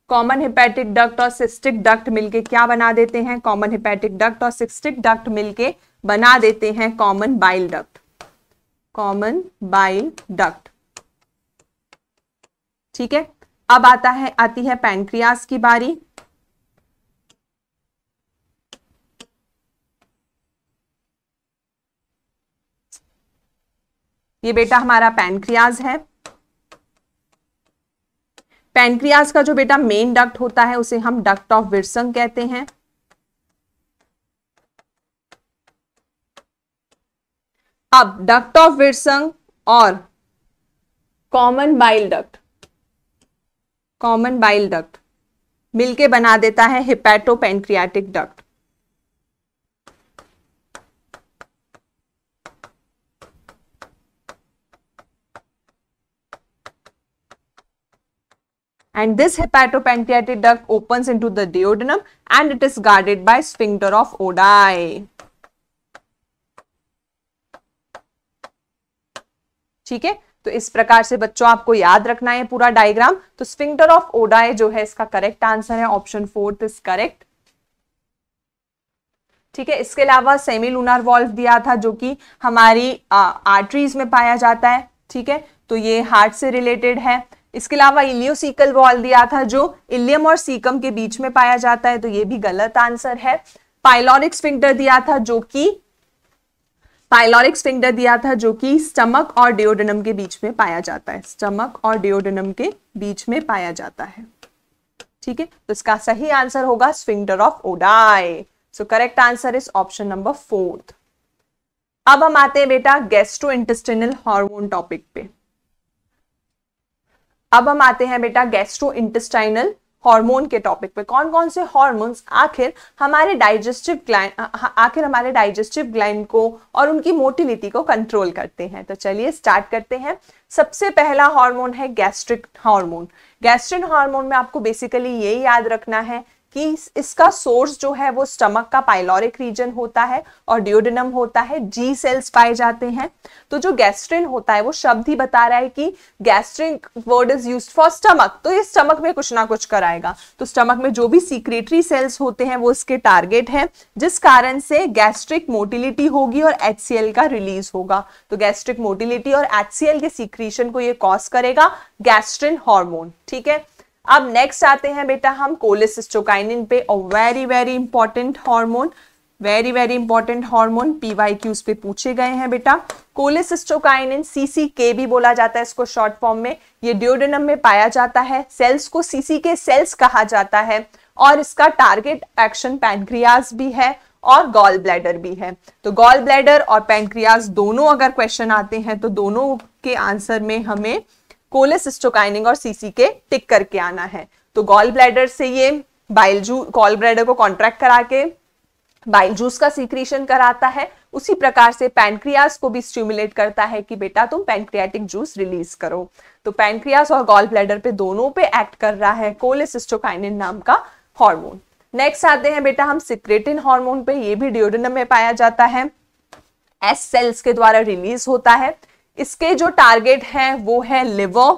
कॉमन हिपैटिक डक्ट और सिस्टिक डक्ट मिलके क्या बना देते हैं कॉमन हिपैटिक डक्ट और सिस्टिक डक्ट मिलके बना देते हैं common bile duct common bile duct ठीक है अब आता है आती है पैनक्रियास की बारी ये बेटा हमारा पैनक्रियाज है पैनक्रियाज का जो बेटा मेन डक्ट होता है उसे हम डक्ट ऑफ विरसंग कहते हैं अब डक्ट ऑफ विरसंग और common bile duct common bile duct मिलके बना देता है hepatopancreatic duct and this hepatopancreatic duct opens into the duodenum and it is guarded by sphincter of Oddi. ठीक है तो इस प्रकार से बच्चों आपको याद रखना है पूरा डायग्राम तो स्फिंक्टर ऑफ ओडाए जो है इसका करेक्ट आंसर है ऑप्शन फोर्थ इज करेक्ट ठीक है इसके अलावा सेमी लूनर वॉल्व दिया था जो कि हमारी आ, आर्टरीज में पाया जाता है ठीक है तो ये हार्ट से रिलेटेड है इसके अलावा सीकल वॉल दिया था जो इलियम और सीकम के बीच में पाया जाता है तो ये भी गलत आंसर है पाइलोरिक स्फिंक्टर दिया था जो कि पाइलोरिक स्फिंक्टर दिया था जो कि स्टमक और डिओडनम के बीच में पाया जाता है स्टमक और डिओडनम के बीच में पाया जाता है ठीक है तो इसका सही आंसर होगा sphincter of Oddi so correct answer is option number fourth अब हम आते हैं बेटा गैस्ट्रो इंटेस्टिनल हार्मोन टॉपिक पे अब हम आते हैं बेटा गैस्ट्रो इंटेस्टाइनल हार्मोन के टॉपिक पे कौन कौन से हार्मोन्स आखिर हमारे डाइजेस्टिव ग्लाइन आखिर हमारे डाइजेस्टिव ग्लाइन को और उनकी मोटिलिटी को कंट्रोल करते हैं तो चलिए स्टार्ट करते हैं सबसे पहला हार्मोन है गैस्ट्रिक हार्मोन गैस्ट्रिक हार्मोन में आपको बेसिकली ये याद रखना है कि इसका सोर्स जो है वो स्टमक का पाइलोरिक रीजन होता है और ड्यूडेनम होता है जी सेल्स पाए जाते हैं तो जो गैस्ट्रिन होता है वो शब्द ही बता रहा है कि gastric word is use for stomach तो ये स्टमक में कुछ ना कुछ कराएगा तो स्टमक में जो भी सीक्रेटरी सेल्स होते हैं वो इसके टारगेट है जिस कारण से गैस्ट्रिक मोटिलिटी होगी और एच का रिलीज होगा तो गैस्ट्रिक मोटिलिटी और एच के सीक्रीशन को ये कॉज करेगा गैस्ट्रिन हॉर्मोन ठीक है अब नेक्स्ट आते हैं बेटा हम कोलेसिस्टोकाइनिन पे और very very important hormone very very important hormone Qs पे पूछे गए हैं बेटा कोलेसिस्टोकाइनिन सीसीके भी बोला जाता है इसको शॉर्ट फॉर्म में ये ड्योडेनम में पाया जाता है सेल्स को सीसी के सेल्स कहा जाता है और इसका टारगेट एक्शन पैनक्रियाज भी है और गॉल ब्लैडर भी है तो गॉल ब्लैडर और पैनक्रियाज दोनों अगर क्वेश्चन आते हैं तो दोनों के आंसर में हमें कोलेसिस्टोकाइनिंग और सीसी के टिक करके आना है तो गॉल ब्लैडर से ये बाइल जू गॉल ब्लैडर को कॉन्ट्रैक्ट करा के बाइल जूस का सीक्रेशन कराता है उसी प्रकार से पैनक्रियास को भी स्टिमुलेट करता है कि बेटा तुम पैनक्रियाटिक जूस रिलीज करो तो पैनक्रियास और गॉल ब्लैडर पे दोनों पे एक्ट कर रहा है कोलेसिस्टोकाइनिन नाम का हार्मोन नेक्स्ट आते हैं बेटा हम सिक्रेटिन हार्मोन पे ये भी डिओडिनम में पाया जाता है एस सेल्स के द्वारा रिलीज होता है इसके जो टारगेट है वो है लिवर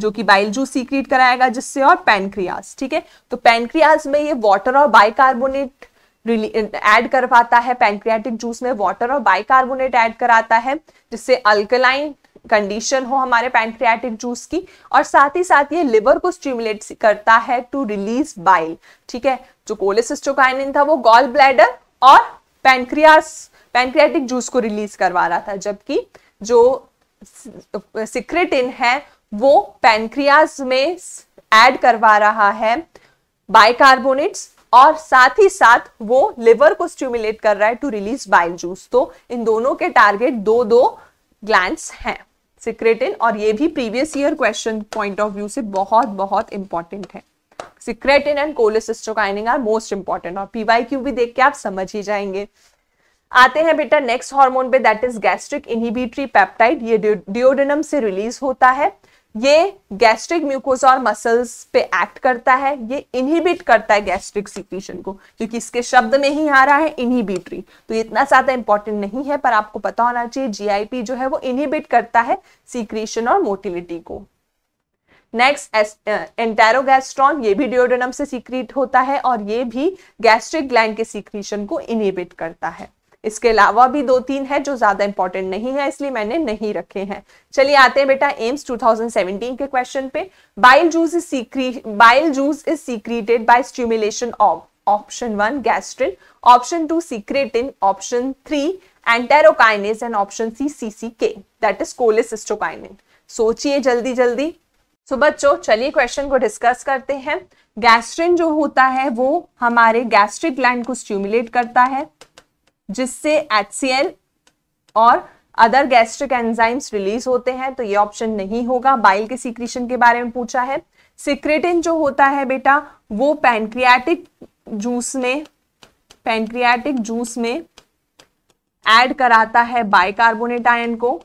जो कि बाइल जूस सीक्रेट कराएगा जिससे और पैनक्रियाज ठीक है तो पैनक्रियाज में ये वाटर और बाइकार्बोनेट ऐड कर पाता है पैनक्रियाटिक जूस में वाटर और बाइकार्बोनेट ऐड कराता है जिससे अल्कलाइन कंडीशन हो हमारे पैनक्रियाटिक जूस की और साथ ही साथ ये लिवर को स्टिमुलेट करता है टू रिलीज बाइल ठीक है जो कोलेसिस्टोकाइनिन था वो गॉल ब्लैडर और पैनक्रियास पैनक्रियाटिक जूस को रिलीज करवा रहा था जबकि जो सिक्रेटिन है वो पैनक्रियाज में ऐड करवा रहा है बाइकार्बोनेट्स और साथ ही साथ वो लिवर को स्टिमुलेट कर रहा है टू रिलीज बाइल जूस तो इन दोनों के टारगेट दो दो ग्लैंड्स हैं सिक्रेटिन और ये भी previous year question point of view से बहुत बहुत इंपॉर्टेंट है secretin and cholecystokinin are most important और पीवाई भी देख के आप समझ ही जाएंगे आते हैं बेटा नेक्स्ट हार्मोन पे that is gastric inhibitory peptide ये डिओडेनम से रिलीज होता है ये गैस्ट्रिक म्यूकोज और मसल्स पे एक्ट करता है ये इनहिबिट करता है गैस्ट्रिक सिक्रीशन को क्योंकि इसके शब्द में ही आ रहा है इनहिबिटरी तो इतना ज्यादा इंपॉर्टेंट नहीं है पर आपको पता होना चाहिए जीआईपी जो है वो इनहिबिट करता है सिक्रीशन और मोटिलिटी को नेक्स्ट एंटेरोगैस्ट्रॉन uh, ये भी डिओडोनम से सीक्रीट होता है और ये भी गैस्ट्रिक ग्लैंड के सीक्रीशन को इनहिबिट करता है इसके अलावा भी दो तीन है जो ज्यादा इंपॉर्टेंट नहीं है इसलिए मैंने नहीं रखे हैं चलिए आते हैं बेटा एम्स 2017 के क्वेश्चन पे बाइल जूस इज सीक्री bile juice is secreted by stimulation of option one gastrin option two secretin option three enterokinase and option C C C K that is cholecystokinin सोचिए जल्दी जल्दी सो बच्चों चलिए क्वेश्चन को डिस्कस करते हैं गैस्ट्रिन जो होता है वो हमारे गैस्ट्रिक ग्लैंड को स्ट्यूमुलेट करता है जिससे एच और अदर गैस्ट्रिक एंजाइम्स रिलीज होते हैं तो ये ऑप्शन नहीं होगा बाइल के सीक्रेशन के बारे में पूछा है सिक्रेटिन जो होता है बेटा वो पैंक्रियाटिक जूस में पैंक्रियाटिक जूस में ऐड कराता है बाइकार्बोनेट आयन को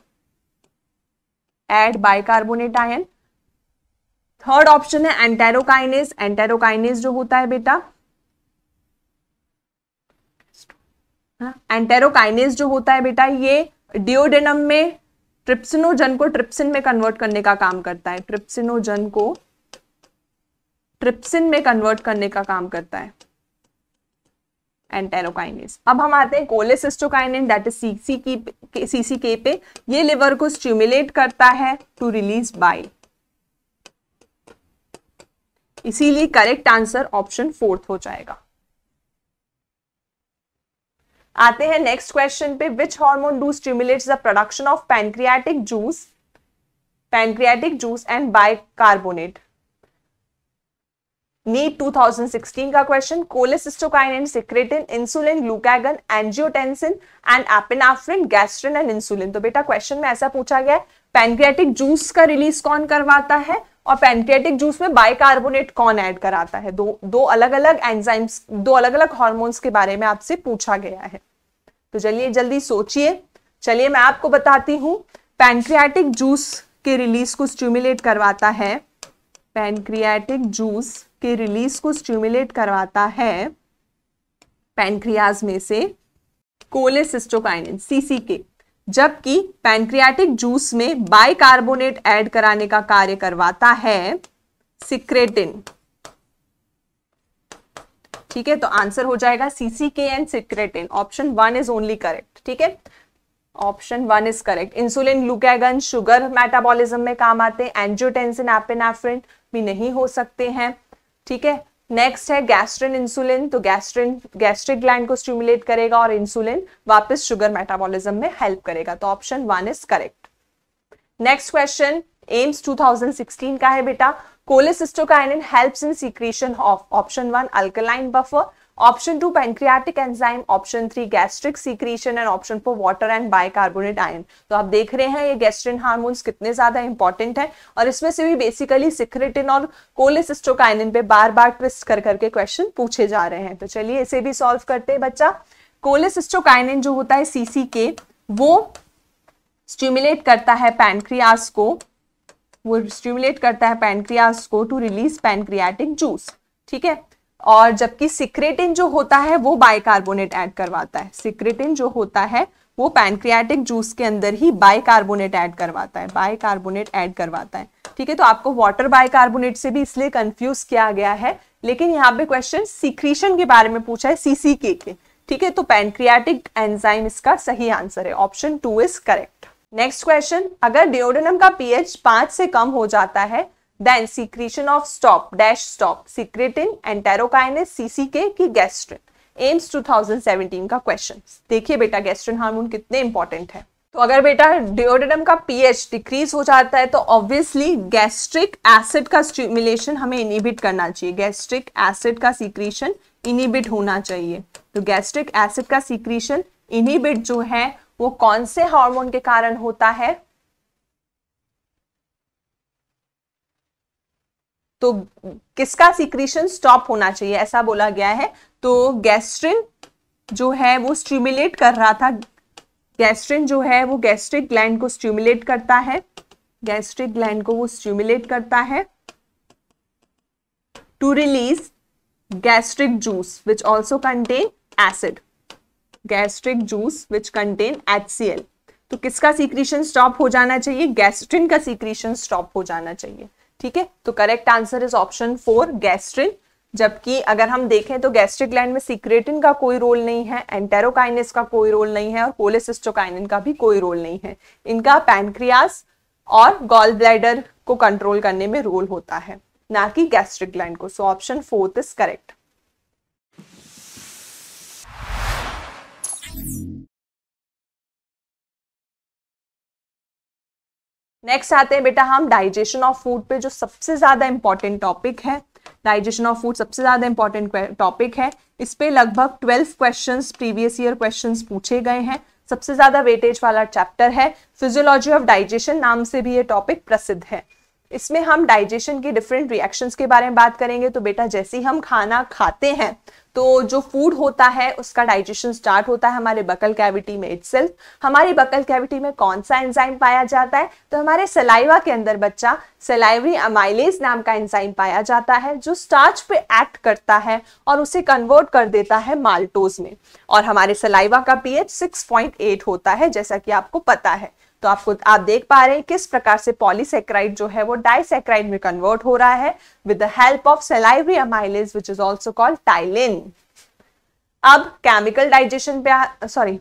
add bicarbonate ion third option है एंटेरोकाइनेस एंटेरोकाइनेस जो होता है बेटा एंटेरोकाइनेज जो होता है बेटा ये डिओडेनम में ट्रिप्सिनोजन को ट्रिप्सिन में कन्वर्ट करने का काम करता है ट्रिप्सिनोजन को ट्रिप्सिन में कन्वर्ट करने का काम करता है एंटेरोकाइनेज अब हम आते हैं cholecystokinin that is CCK CCK पे ये लिवर को स्टिमुलेट करता है टू रिलीज बाइल इसीलिए करेक्ट आंसर ऑप्शन फोर्थ हो जाएगा आते हैं नेक्स्ट क्वेश्चन पे which hormone do stimulate the production of pancreatic juice pancreatic juice and bicarbonate NEET 2016 का question cholecystokinin and secretin insulin glucagon angiotensin and epinephrine gastrin and insulin तो बेटा क्वेश्चन में ऐसा पूछा गया है पैनक्रियाटिक जूस का रिलीज कौन करवाता है और पैनक्रियाटिक जूस में बाइकार्बोनेट कौन ऐड कराता है दो दो अलग अलग एंजाइम्स दो अलग अलग हॉर्मोन्स के बारे में आपसे पूछा गया है तो चलिए जल्दी सोचिए चलिए मैं आपको बताती हूँ पैनक्रियाटिक जूस के रिलीज को स्ट्यूमुलेट करवाता है पैनक्रियाटिक जूस के रिलीज को स्ट्यूमुलेट करवाता है पैनक्रियाज में से कोलेसिस्टोकाइनिन सीसी के जबकि पैंक्रियाटिक जूस में बाइकार्बोनेट ऐड कराने का कार्य करवाता है सिक्रेटिन ठीक है तो आंसर हो जाएगा CCK and secretin option one is only correct ठीक है option one is correct insulin glucagon sugar metabolism में काम आते हैं एंजियोटेंसिन एपिनाफ्रिन भी नहीं हो सकते हैं ठीक है नेक्स्ट है गैस्ट्रिन इंसुलिन तो गैस्ट्रिन गैस्ट्रिक ग्लैंड को स्टिमुलेट करेगा और इंसुलिन वापस शुगर मेटाबॉलिज्म में हेल्प करेगा तो option one is correct next question AIIMS 2016 का है बेटा cholecystokinin helps in secretion of option one alkaline buffer option two pancreatic enzyme option three gastric secretion and option four water and bicarbonate ion तो आप देख रहे हैं ये गैस्ट्रिन हार्मोन्स कितने ज्यादा इंपॉर्टेंट है और इसमें से भी बेसिकली सिक्रेटिन और कोलेसिस्टोकाइनिन पे बार बार ट्विस्ट कर करके क्वेश्चन पूछे जा रहे हैं तो चलिए इसे भी सॉल्व करते हैं बच्चा कोलेसिस्टोकाइनिन जो होता है सीसी के वो स्टिमुलेट करता है पैनक्रियास को वो स्टिमुलेट करता है पैनक्रियास को टू रिलीज पैनक्रियाटिक जूस ठीक है और जबकि सिक्रेटिन जो होता है वो बाइकार्बोनेट ऐड करवाता है सिक्रेटिन जो होता है वो पैनक्रियाटिक जूस के अंदर ही बाइकार्बोनेट ऐड करवाता है बाइकार्बोनेट ऐड करवाता है ठीक है तो आपको वाटर बाइकार्बोनेट से भी इसलिए कंफ्यूज किया गया है लेकिन यहाँ पे क्वेश्चन सिक्रीशन के बारे में पूछा है सीसी के ठीक है तो पैनक्रियाटिक एंजाइम इसका सही आंसर है option two is correct next question अगर डिओडनम का पीएच पांच से कम हो जाता है then secretion of stop dash stop secretin enterokinase सीसीके की गैस्ट्रिन एम्स 2017 का क्वेश्चन देखिए बेटा गैस्ट्रिन हार्मोन कितने इंपॉर्टेंट है तो अगर बेटा डिओडेडम का पीएच डिक्रीज हो जाता है तो ऑब्वियसली गैस्ट्रिक एसिड का स्टिमुलेशन हमें इनिबिट करना चाहिए गैस्ट्रिक एसिड का सीक्रीशन इनिबिट होना चाहिए तो गैस्ट्रिक एसिड का सीक्रीशन इनिबिट जो है वो कौन से हार्मोन के कारण होता है तो किसका सिक्रीशन स्टॉप होना चाहिए ऐसा बोला गया है तो गैस्ट्रिन जो है वो स्ट्यूमुलेट कर रहा था गैस्ट्रिन जो है वो गैस्ट्रिक ग्लैंड को स्ट्यूमुलेट करता है गैस्ट्रिक ग्लैंड को वो स्ट्यूमुलेट करता है to release gastric juice which also contain acid gastric juice which contain H तो किसका सीक्रीशन स्टॉप हो जाना चाहिए गैस्ट्रिन का सीक्रीशन स्टॉप हो जाना चाहिए ठीक है तो correct answer is option four gastrin जबकि अगर हम देखें तो गैस्ट्रिक ग्लैंड में सिक्रेटिन का कोई रोल नहीं है एंटेरोकाइनिस का कोई रोल नहीं है और कोलेसिस्टोकाइनिन का भी कोई रोल नहीं है इनका पैनक्रियास और गॉल ब्लैडर को कंट्रोल करने में रोल होता है ना कि गैस्ट्रिक ग्लैंड को so option fourth is correct next आते हैं बेटा हम डाइजेशन ऑफ फूड पे जो सबसे ज्यादा इंपॉर्टेंट टॉपिक है डाइजेशन ऑफ फूड सबसे ज्यादा इंपॉर्टेंट टॉपिक है इस पे लगभग twelve question previous year question पूछे गए हैं सबसे ज्यादा वेटेज वाला चैप्टर है फिजियोलॉजी ऑफ डाइजेशन नाम से भी ये टॉपिक प्रसिद्ध है इसमें हम डाइजेशन के डिफरेंट रिएक्शंस के बारे में बात करेंगे तो बेटा जैसे ही हम खाना खाते हैं तो जो फूड होता है उसका डाइजेशन स्टार्ट होता है हमारे बकल कैविटी में इट हमारे बकल कैविटी में कौन सा एंजाइम पाया जाता है तो हमारे सलाइवा के अंदर बच्चा सलाइवरी अमाइलेज नाम का एंजाइम पाया जाता है जो स्टार्च पे एक्ट करता है और उसे कन्वर्ट कर देता है माल्टोज में और हमारे सलाइवा का पीएच 6.8 होता है जैसा कि आपको पता है तो आपको आप देख पा रहे हैं किस प्रकार से पॉलीसेक्राइड जो है वो डाइसेक्राइड में कन्वर्ट हो रहा है with the help of salivary amylase which is also called ptyalin अब केमिकल डाइजेशन पे सॉरी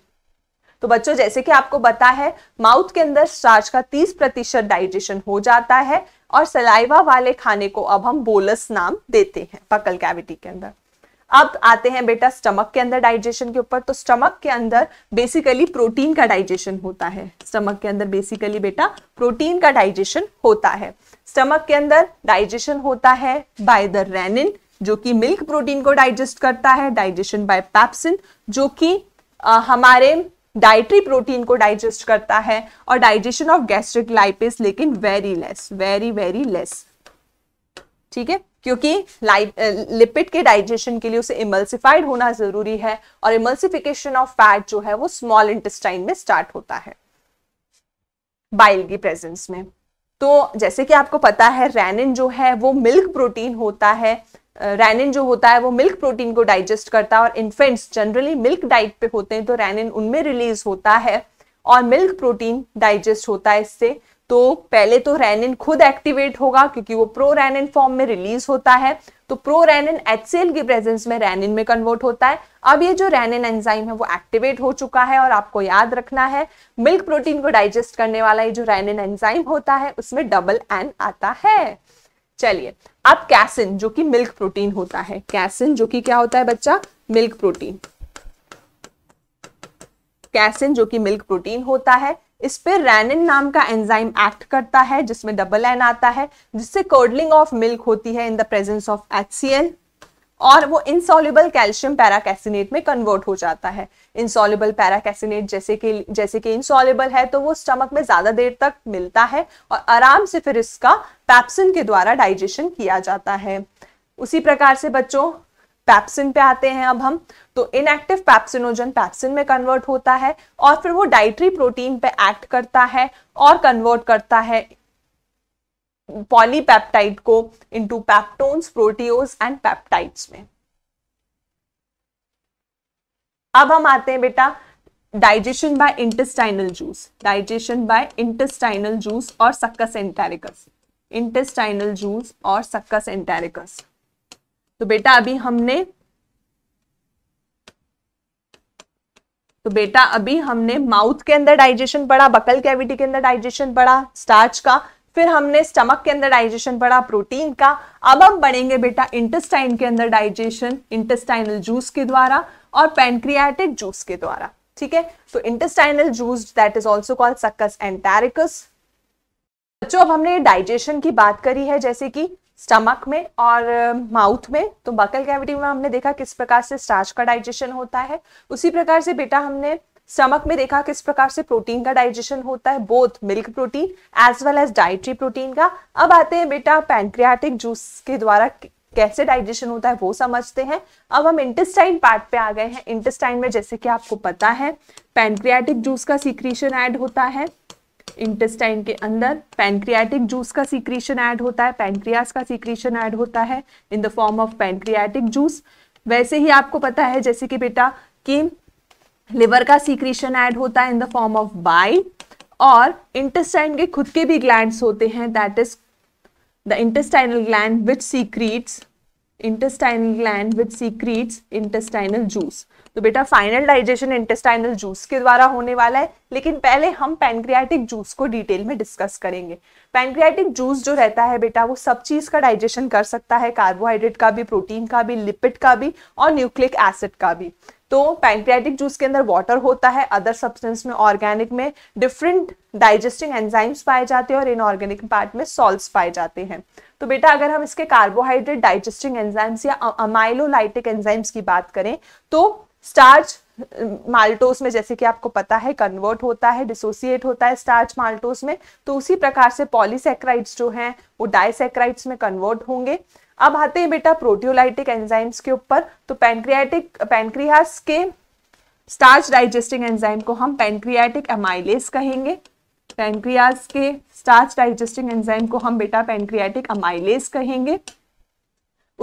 तो बच्चों जैसे कि आपको बता है माउथ के अंदर स्टार्च का 30 प्रतिशत डाइजेशन हो जाता है और सलाइवा वाले खाने को अब हम बोलस नाम देते हैं पकल कैविटी के अंदर अब आते हैं बेटा स्टमक के अंदर डाइजेशन के ऊपर तो स्टमक के अंदर बेसिकली प्रोटीन का डाइजेशन होता है स्टमक के अंदर बेसिकली बेटा प्रोटीन का डाइजेशन होता है स्टमक के अंदर डाइजेशन होता है बाय द रेनिन जो कि मिल्क प्रोटीन को डाइजेस्ट करता है डाइजेशन बाय पैप्सिन जो कि हमारे डाइट्री प्रोटीन को डाइजेस्ट करता है और डाइजेशन ऑफ गैस्ट्रिक लाइपिस लेकिन very less very very less ठीक है क्योंकि लिपिड के डाइजेशन के लिए उसे इमल्सिफाइड होना जरूरी है और इमल्सिफिकेशन ऑफ फैट जो है वो स्मॉल इंटेस्टाइन में स्टार्ट होता है बाइल की प्रेजेंस में तो जैसे कि आपको पता है रैनिन जो है वो मिल्क प्रोटीन होता है रैनिन जो होता है वो मिल्क प्रोटीन को डाइजेस्ट करता है और इन्फेंट्स जनरली मिल्क डाइट पे होते हैं तो रैनिन उनमें रिलीज होता है और मिल्क प्रोटीन डाइजेस्ट होता है इससे तो पहले तो रैनिन खुद एक्टिवेट होगा क्योंकि वो प्रो रैनिन फॉर्म में रिलीज होता है तो प्रो रैनिन एचसीएल की प्रेजेंस में रैनिन में कन्वर्ट होता है अब ये जो रैनिन एंजाइम है वो एक्टिवेट हो चुका है और आपको याद रखना है मिल्क प्रोटीन को डाइजेस्ट करने वाला ये जो रैनिन एंजाइम होता है उसमें डबल एन आता है चलिए अब कैसिन जो कि मिल्क प्रोटीन होता है कैसिन जो कि क्या होता है बच्चा मिल्क प्रोटीन कैसिन जो कि मिल्क प्रोटीन होता है इस पर रैनिन नाम का एंजाइम एक्ट करता है जिसमें डबल एन आता है जिससे कोडलिंग ऑफ मिल्क होती है in the presence of H और वो इनसॉल्युबल कैल्शियम पैराकैसिनेट में कन्वर्ट हो जाता है इनसॉल्युबल पैराकैसिनेट जैसे कि जैसे कि इनसॉल्युबल है तो वो स्टमक में ज़्यादा देर तक मिलता है और आराम से फिर इसका पैप्सिन के द्वारा डाइजेशन किया जाता है उसी प्रकार से बच्चों पैप्सिन पे आते हैं अब हम तो इनएक्टिव पैप्सिनोजन पैप्सिन में कन्वर्ट होता है और फिर वो डाइट्री प्रोटीन पे एक्ट करता है और कन्वर्ट करता है पॉलीपेप्टाइड को इनटू पैप्टोन्स प्रोटीओस एंड पैप्टाइड्स में अब हम आते हैं बेटा digestion by intestinal juice digestion by intestinal juice और सक्कस एंटेरिकस इंटेस्टाइनल जूस और सक्कस एंटेरिकस तो बेटा अभी हमने तो बेटा अभी हमने माउथ के अंदर डाइजेशन पढ़ा बकल कैविटी के अंदर डाइजेशन पढ़ा स्टार्च का फिर हमने स्टमक के अंदर डाइजेशन पढ़ा प्रोटीन का अब हम बढ़ेंगे बेटा इंटेस्टाइन के अंदर डाइजेशन इंटेस्टाइनल जूस के द्वारा और पेनक्रियाटिक जूस के द्वारा ठीक है तो intestinal juice that is also called succus entericus बच्चों अब हमने डाइजेशन की बात करी है जैसे कि स्टमक में और माउथ में तो बकल कैविटी में हमने देखा किस प्रकार से स्टार्च का डाइजेशन होता है उसी प्रकार से बेटा हमने स्टमक में देखा किस प्रकार से प्रोटीन का डाइजेशन होता है both milk protein as well as dietary protein का अब आते हैं बेटा पैंक्रियाटिक जूस के द्वारा कैसे डाइजेशन होता है वो समझते हैं अब हम इंटेस्टाइन पार्ट पे आ गए हैं इंटेस्टाइन में जैसे कि आपको पता है पैंक्रियाटिक जूस का सीक्रेशन ऐड होता है इंटेस्टाइन के अंदर पैनक्रियाटिक जूस का सीक्रेशन ऐड होता है पैनक्रियास का सीक्रेशन ऐड होता है in the form of pancreatic juice वैसे ही आपको पता है जैसे कि बेटा कि लिवर का सीक्रेशन ऐड होता है in the form of bile और इंटेस्टाइन के खुद के भी ग्लैंड होते हैं that is the intestinal gland which secretes intestinal gland which secretes intestinal juice तो बेटा फाइनल डाइजेशन इंटेस्टाइनल जूस के द्वारा होने वाला है लेकिन पहले हम पैनक्रियाटिक जूस को डिटेल में डिस्कस करेंगे पैनक्रियाटिक जूस जो रहता है बेटा वो सब चीज का डाइजेशन कर सकता है कार्बोहाइड्रेट का भी प्रोटीन का भी लिपिड का भी और न्यूक्लिक एसिड का भी तो पैंक्रियाटिक जूस के अंदर वाटर होता है अदर सब्सटेंस में ऑर्गेनिक में डिफरेंट डाइजेस्टिंग एंजाइम्स पाए जाते हैं और इनऑर्गेनिक पार्ट में सॉल्ट्स पाए जाते हैं तो बेटा अगर हम इसके कार्बोहाइड्रेट डाइजेस्टिंग एंजाइम्स या अमाइलोलाइटिक एंजाइम्स की बात करें तो स्टार्च माल्टोस um, में जैसे कि आपको पता है कन्वर्ट होता है डिसोसिएट होता है स्टार्च माल्टोस में तो उसी प्रकार से पॉलीसेक्राइड्स जो हैं वो डाइसेक्राइड्स में कन्वर्ट होंगे अब आते हैं बेटा प्रोटियोलाइटिक एंजाइम्स के ऊपर तो पैंक्रियाटिक पैंक्रियास के स्टार्च डाइजेस्टिंग एंजाइम को हम पैंक्रियाटिक अमाइलेस कहेंगे पैंक्रियास के स्टार्च डाइजेस्टिंग एंजाइम को हम बेटा पैंक्रियाटिक अमाइलेस कहेंगे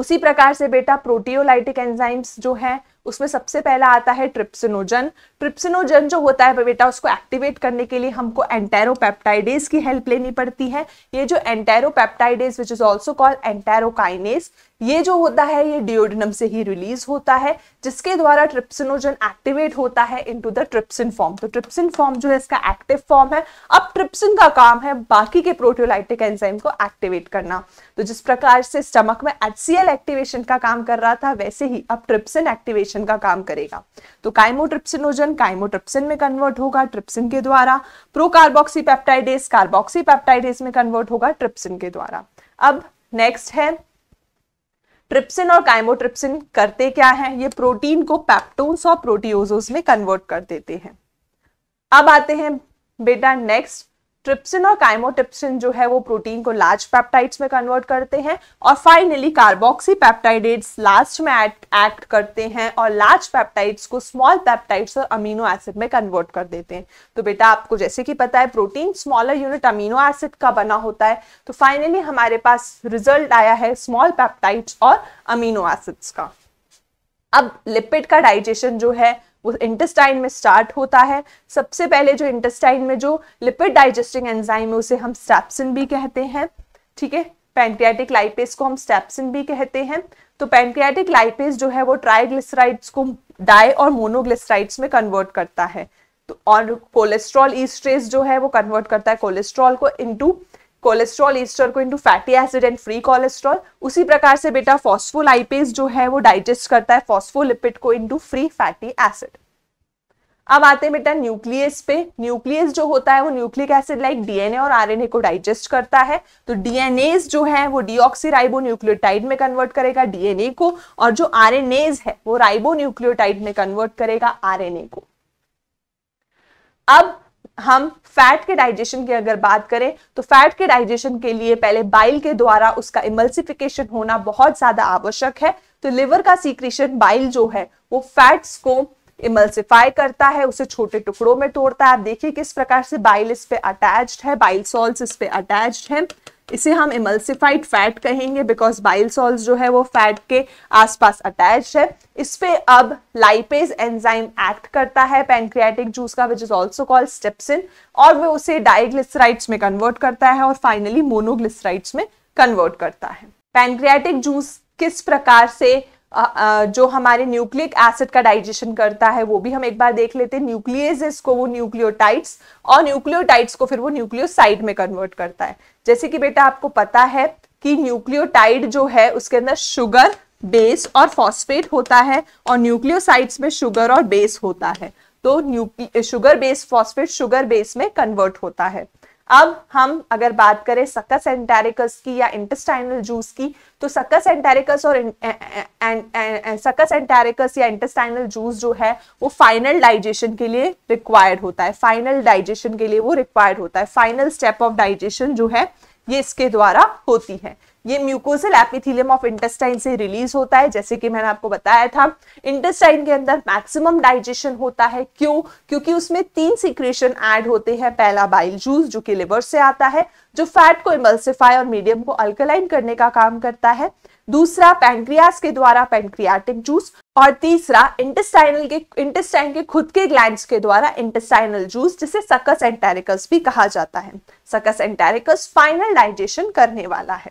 उसी प्रकार से बेटा प्रोटियोलाइटिक एंजाइम्स जो है उसमें सबसे पहला आता है ट्रिप्सिनोजन ट्रिप्सिनोजन जो होता है बेटा उसको एक्टिवेट करने के लिए हमको एंटेरोपेप्टाइडेज की हेल्प लेनी पड़ती है ये जो enteropeptidase which is also called enterokinase ये जो होता है ये डिओडिनम से ही रिलीज होता है जिसके द्वारा ट्रिप्सिनोजन एक्टिवेट होता है इनटू द ट्रिप्सिन फॉर्म तो ट्रिप्सिन फॉर्म जो है इसका एक्टिव फॉर्म है अब ट्रिप्सिन का काम है बाकी के प्रोटियोलाइटिक एंजाइम को एक्टिवेट करना तो जिस प्रकार से स्टमक में एचसीएल एक्टिवेशन का काम कर रहा था वैसे ही अब ट्रिप्सिन एक्टिवेशन इन्फ्लेमेशन का काम करेगा तो काइमोट्रिप्सिनोजन काइमोट्रिप्सिन में कन्वर्ट होगा ट्रिप्सिन के द्वारा procarboxypeptidase carboxypeptidase में कन्वर्ट होगा ट्रिप्सिन के द्वारा अब नेक्स्ट है ट्रिप्सिन और काइमोट्रिप्सिन करते क्या है ये प्रोटीन को पैप्टोन्स और प्रोटीओजोस में कन्वर्ट कर देते हैं अब आते हैं बेटा नेक्स्ट ट्रिप्सिन और काइमोटिप्सिन जो है वो प्रोटीन को लार्ज पैप्टाइड्स में कन्वर्ट करते हैं और फाइनली कार्बोक्सी पैप्टाइडेट्स लास्ट में एक्ट करते हैं और लार्ज पैप्टाइड्स को स्मॉल पैप्टाइड्स और अमीनो एसिड में कन्वर्ट कर देते हैं तो बेटा आपको जैसे कि पता है protein smaller unit amino acid का बना होता है तो फाइनली हमारे पास रिजल्ट आया है स्मॉल पैप्टाइड्स और अमीनो एसिड्स का अब लिपिड का डाइजेशन जो है वो इंटेस्टाइन में स्टार्ट होता है सबसे पहले जो इंटेस्टाइन में जो लिपिड डाइजेस्टिंग एंजाइम है उसे हम स्टेप्सिन भी कहते हैं ठीक है पैंक्रियाटिक लाइपेस को हम स्टेप्सिन भी कहते हैं तो पैंक्रियाटिक लाइपेस जो है वो ट्राइग्लिसराइड्स को डाई और मोनोग्लिसराइड्स में कन्वर्ट करता है तो और कोलेस्ट्रॉल ईस्ट्रेस जो है वो कन्वर्ट करता है कोलेस्ट्रॉल को इनटू कोलेस्ट्रॉल ईस्टर को into fatty acid and free cholesterol उसी प्रकार से बेटा फॉस्फोलाइपेज जो है वो डाइजेस्ट करता है फॉस्फोलिपिड को इनटू फ्री फैटी एसिड अब आते हैं बेटा न्यूक्लियस पे न्यूक्लियस जो होता है वो न्यूक्लिक एसिड लाइक डीएनए और आरएनए को डाइजेस्ट करता है तो डीएनए जो है वो डीऑक्सीराइबो न्यूक्लियोटाइड में कन्वर्ट करेगा डीएनए को और जो आरएनए है वो राइबो न्यूक्लियोटाइड में कन्वर्ट करेगा आरएनए को अब हम फैट के डाइजेशन की अगर बात करें तो फैट के डाइजेशन के लिए पहले बाइल के द्वारा उसका इमल्सिफिकेशन होना बहुत ज्यादा आवश्यक है तो लिवर का सीक्रेशन बाइल जो है वो फैट्स को इमल्सिफाई करता है उसे छोटे टुकड़ों में तोड़ता है आप देखिए किस प्रकार से बाइल इस पे अटैच्ड है बाइल सॉल्स इस पे अटैच्ड है इसे हम इमल्सिफाइड फैट कहेंगे बिकॉज बाइल सॉल्स जो है वो फैट के आसपास अटैच है इस पे अब लाइपेज एंजाइम एक्ट करता है पैंक्रियाटिक जूस का which is also called steapsin और वो उसे डाइग्लिसराइड्स में कन्वर्ट करता है और फाइनली मोनोग्लिसराइड्स में कन्वर्ट करता है पैंक्रियाटिक जूस किस प्रकार से जो हमारे न्यूक्लिक एसिड का डाइजेशन करता है वो भी हम एक बार देख लेते हैं न्यूक्लियस को वो न्यूक्लियोटाइड्स और न्यूक्लियोटाइड्स को फिर वो न्यूक्लियोसाइड में कन्वर्ट करता है जैसे कि बेटा आपको पता है कि न्यूक्लियोटाइड जो है उसके अंदर शुगर बेस और फॉस्फेट होता है और न्यूक्लियोसाइड्स में शुगर और बेस होता है तो sugar base phosphate sugar base में कन्वर्ट होता है अब हम अगर बात करें सकस एंटेरिकस की या इंटेस्टाइनल जूस की तो सकस एंटेरिकस और सकस एंटेरिकस या इंटेस्टाइनल जूस जो है वो फाइनल डाइजेशन के लिए रिक्वायर्ड होता है फाइनल डाइजेशन के लिए वो रिक्वायर्ड होता है फाइनल स्टेप ऑफ डाइजेशन जो है ये इसके द्वारा होती है ये म्यूकोसल एपिथीलियम ऑफ इंटेस्टाइन से रिलीज होता है जैसे कि मैंने आपको बताया था इंटेस्टाइन के अंदर मैक्सिमम डाइजेशन होता है क्यों क्योंकि उसमें तीन सिक्रेशन ऐड होते हैं पहला बाइल जूस जो कि लिवर से आता है जो फैट को इमल्सिफाई और मीडियम को अल्कलाइन करने का काम करता है दूसरा पैंक्रियास के द्वारा पैंक्रियाटिक जूस और तीसरा इंटेस्टाइनल के इंटेस्टाइन के खुद के ग्लैंड्स के द्वारा इंटेस्टाइनल जूस जिसे सकस एंटेरिकस भी कहा जाता है सकस एंटेरिकस फाइनल डाइजेशन करने वाला है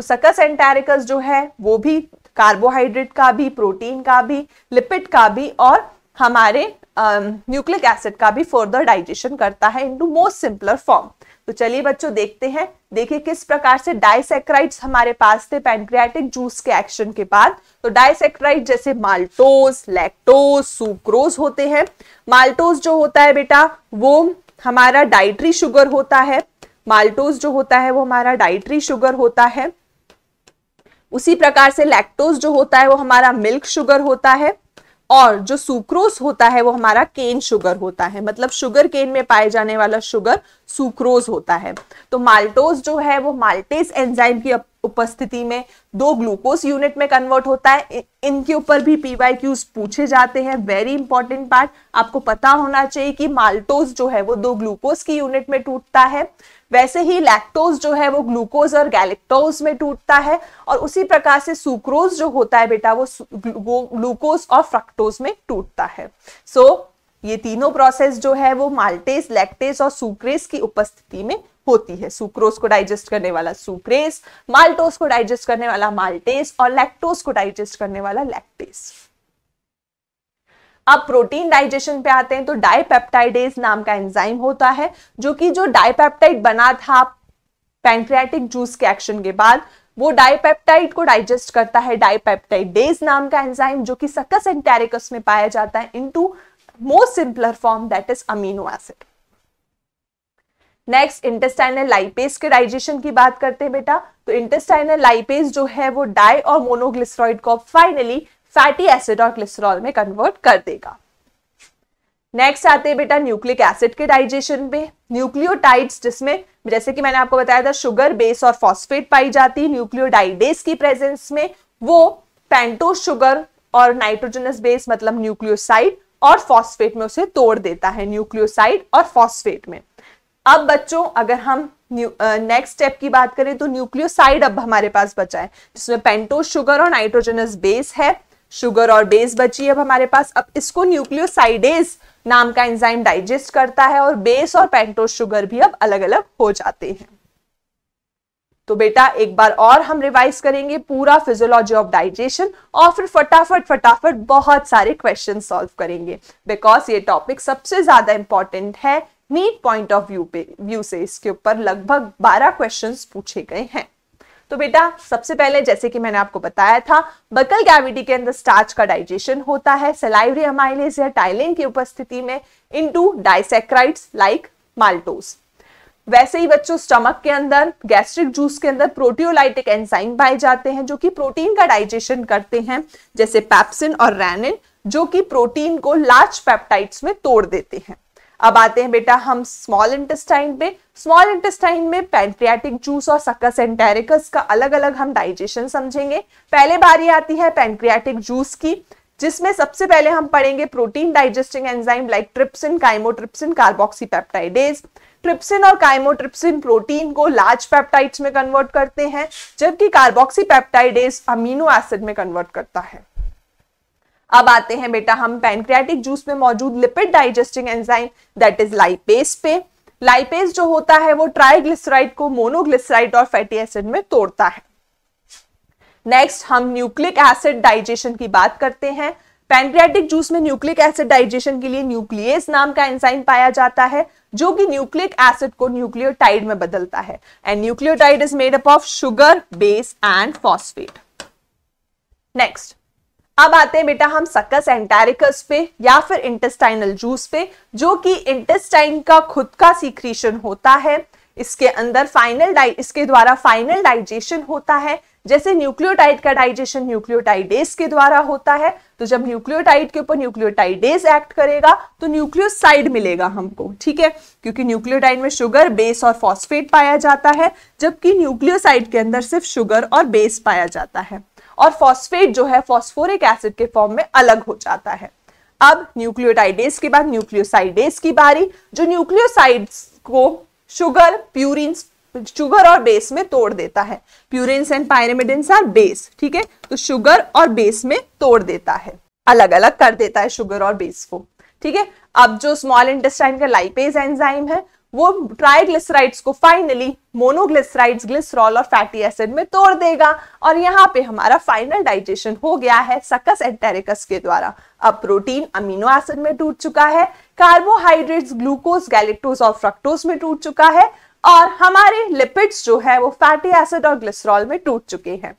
तो सकस एंटेरिकस जो है वो भी कार्बोहाइड्रेट का भी प्रोटीन का भी लिपिड का भी और हमारे न्यूक्लिक एसिड का भी फर्दर डाइजेशन करता है इनटू मोस्ट सिंपलर फॉर्म तो चलिए बच्चों देखते हैं देखिए किस प्रकार से डाइसेक्राइड्स हमारे पास थे पैनक्रियाटिक जूस के एक्शन के बाद तो डाइसेक्राइड जैसे माल्टोज लैक्टोज सुक्रोज होते हैं माल्टोज जो होता है बेटा वो हमारा डाइट्री शुगर होता है माल्टोज जो होता है वो हमारा डाइट्री शुगर होता है उसी प्रकार से लैक्टोज जो होता है वो हमारा मिल्क शुगर होता है और जो सुक्रोज होता है वो हमारा केन शुगर होता है मतलब शुगर केन में पाए जाने वाला शुगर सुक्रोज होता है तो माल्टोज जो है वो माल्टेस एंजाइम की उपस्थिति में दो ग्लूकोज यूनिट में कन्वर्ट होता है इनके ऊपर भी पीवाई क्यूज पूछे जाते हैं वेरी इंपॉर्टेंट पार्ट आपको पता होना चाहिए कि माल्टोज जो है वो दो ग्लूकोज की यूनिट में टूटता है वैसे ही लैक्टोज जो है वो ग्लूकोज और गैलेक्टोज में टूटता है और उसी प्रकार से सुक्रोज जो होता है बेटा वो ग्लूकोज और फ्रक्टोज में टूटता है सो so, ये तीनों प्रोसेस जो है वो माल्टेज लैक्टेज और सुक्रेज की उपस्थिति में होती है सुक्रोज को डाइजेस्ट करने वाला सुक्रेस माल्टोस को डाइजेस्ट करने वाला माल्टेस और लैक्टोस को डाइजेस्ट करने वाला लैक्टेस अब प्रोटीन डाइजेशन पे आते हैं तो डाइपेप्टाइडेज नाम का एंजाइम होता है जो कि जो डाइपेप्टाइड बना था पैंक्रियाटिक जूस के एक्शन के बाद वो डाइपेप्टाइड को डाइजेस्ट करता है डाइपेप्टाइडेज नाम का एंजाइम जो कि सकस एंटेरिकस में पाया जाता है into most simpler form that is amino acid next intestinal lipase के डाइजेशन की बात करते हैं बेटा तो इंटेस्टाइनल लाइपेज जो है वो डाई और मोनोग्लिसरॉइड को फाइनली फैटी एसिड और ग्लिसरॉल में कन्वर्ट कर देगा नेक्स्ट आते हैं बेटा न्यूक्लिक एसिड के डाइजेशन में न्यूक्लियोटाइड्स जिसमें जैसे कि मैंने आपको बताया था शुगर बेस और फॉस्फेट पाई जाती है न्यूक्लियोडाइडेस की प्रेजेंस में वो पेंटोस शुगर और नाइट्रोजनस बेस मतलब न्यूक्लियोसाइड और फॉस्फेट में उसे तोड़ देता है न्यूक्लियोसाइड और फॉस्फेट में अब बच्चों अगर हम नेक्स्ट स्टेप की बात करें तो न्यूक्लियोसाइड अब हमारे पास बचा है जिसमें पेंटोज शुगर और नाइट्रोजनस बेस है शुगर और बेस बची है अब हमारे पास अब इसको न्यूक्लियोसाइडेज नाम का एंजाइम डाइजेस्ट करता है और बेस और पेंटोज शुगर भी अब अलग अलग हो जाते हैं तो बेटा एक बार और हम रिवाइज करेंगे पूरा फिजियोलॉजी ऑफ डाइजेशन और फिर फटाफट फटाफट बहुत सारे क्वेश्चन सॉल्व करेंगे बिकॉज ये टॉपिक सबसे ज्यादा इंपॉर्टेंट है नीट पॉइंट ऑफ व्यू पे व्यू से इसके ऊपर लगभग 12 क्वेश्चंस पूछे गए हैं तो बेटा सबसे पहले जैसे कि मैंने आपको बताया था बकल कैविटी के अंदर स्टार्च का डाइजेशन होता है सलाइवरी अमाइलेज या टाइलिन की उपस्थिति में इनटू डाइसेक्राइड्स लाइक माल्टोस वैसे ही बच्चों स्टमक के अंदर गैस्ट्रिक जूस के अंदर प्रोटियोलाइटिक एंजाइम पाए जाते हैं जो कि प्रोटीन का डाइजेशन करते हैं जैसे पैप्सिन और रैनिन जो कि प्रोटीन को लार्ज पेप्टाइड्स में तोड़ देते हैं अब आते हैं बेटा हम स्मॉल इंटेस्टाइन पे स्मॉल इंटेस्टाइन में पेंट्रियाटिक जूस और सकस एंटेरिकस का अलग अलग हम डाइजेशन समझेंगे पहले बारी आती है पेंट्रियाटिक जूस की जिसमें सबसे पहले हम पढ़ेंगे protein digesting enzyme like trypsin chymotrypsin carboxypeptidase trypsin और काइमोट्रिप्सिन प्रोटीन को लार्ज पेप्टाइड्स में कन्वर्ट करते हैं जबकि कार्बोक्सीपेप्टाइडेज अमीनो एसिड में कन्वर्ट करता है अब आते हैं बेटा हम पैनक्रियाटिक जूस में मौजूद lipid digesting enzyme that is lipase पे लाइपेस जो होता है वो ट्राइग्लिसराइड को मोनोग्लिसराइड और फैटी एसिड में तोड़ता है नेक्स्ट हम न्यूक्लिक एसिड डाइजेशन की बात करते हैं पैनक्रियाटिक जूस में न्यूक्लिक एसिड डाइजेशन के लिए न्यूक्लियस नाम का एंजाइम पाया जाता है जो कि न्यूक्लिक एसिड को न्यूक्लियोटाइड में बदलता है and nucleotide is made up of sugar base and phosphate next अब आते हैं बेटा हम सक्कस एंटेरिकस पे या फिर इंटेस्टाइनल जूस पे जो कि इंटेस्टाइन का खुद का सीक्रीशन होता है इसके अंदर फाइनल डाइ इसके द्वारा फाइनल डाइजेशन होता है जैसे न्यूक्लियोटाइड का डाइजेशन न्यूक्लियोटाइडेस के द्वारा होता है तो जब न्यूक्लियोटाइड के ऊपर न्यूक्लियोटाइडेस एक्ट करेगा तो न्यूक्लियोसाइड मिलेगा हमको ठीक है क्योंकि न्यूक्लियोटाइड में शुगर बेस और फॉस्फेट पाया जाता है जबकि न्यूक्लियोसाइड के अंदर सिर्फ शुगर और बेस पाया जाता है और फॉस्फेट जो है फॉस्फोरिक एसिड के फॉर्म में अलग हो जाता है अब न्यूक्लियोटाइडेस के बाद न्यूक्लियोसाइडेस की बारी जो न्यूक्लियोसाइड्स को शुगर प्यूरिन शुगर और बेस में तोड़ देता है purines and pyrimidine are base ठीक है तो शुगर और बेस में तोड़ देता है अलग अलग कर देता है शुगर और बेस को ठीक है अब जो स्मॉल इंटेस्टाइन का लाइपेज एंजाइम है वो ट्राइग्लिसराइड्स को फाइनली मोनोग्लिसराइड्स ग्लिसरॉल और फैटी एसिड में तोड़ देगा और यहाँ पे हमारा फाइनल डाइजेशन हो गया है सकस एंटेरिकस के द्वारा अब प्रोटीन अमीनो एसिड में टूट चुका है कार्बोहाइड्रेट्स ग्लूकोज गैलेक्टोज और फ्रक्टोज में टूट चुका है और हमारे लिपिड्स जो है वो फैटी एसिड और ग्लिसरॉल में टूट चुके हैं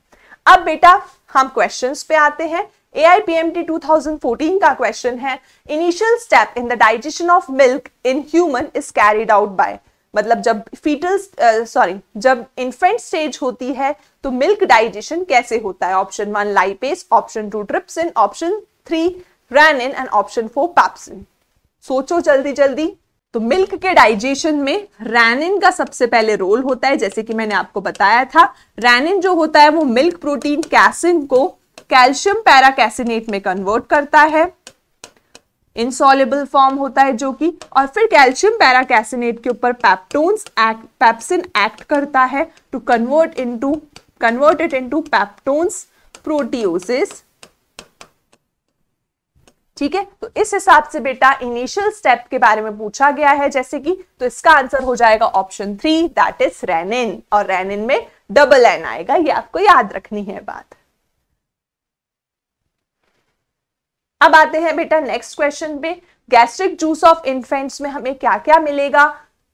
अब बेटा हम क्वेश्चंस पे आते हैं AIPMT 2014 का क्वेश्चन है initial step in the digestion of milk in human is carried out by मतलब जब फीटल सॉरी uh, जब इन्फेंट स्टेज होती है तो मिल्क डाइजेशन कैसे होता है option one lipase option two trypsin option three rennin and option four pepsin सोचो जल्दी जल्दी तो मिल्क के डाइजेशन में रैनिन का सबसे पहले रोल होता है जैसे कि मैंने आपको बताया था रैनिन जो होता है वो मिल्क प्रोटीन कैसिन को कैल्शियम पैराकैसिनेट में कन्वर्ट करता है इनसॉलेबल फॉर्म होता है जो कि और फिर कैल्शियम पैराकैसिनेट के ऊपर पैप्टोन्स एक्ट पैप्सिन एक्ट करता है to convert into convert it into peptones proteoses ठीक है तो इस हिसाब से बेटा इनिशियल स्टेप के बारे में पूछा गया है जैसे कि तो इसका आंसर हो जाएगा option three that is rennin और रेनिन में डबल एन आएगा ये आपको याद रखनी है बात अब आते हैं बेटा नेक्स्ट क्वेश्चन पे गैस्ट्रिक जूस ऑफ इन्फेंट्स में हमें क्या क्या मिलेगा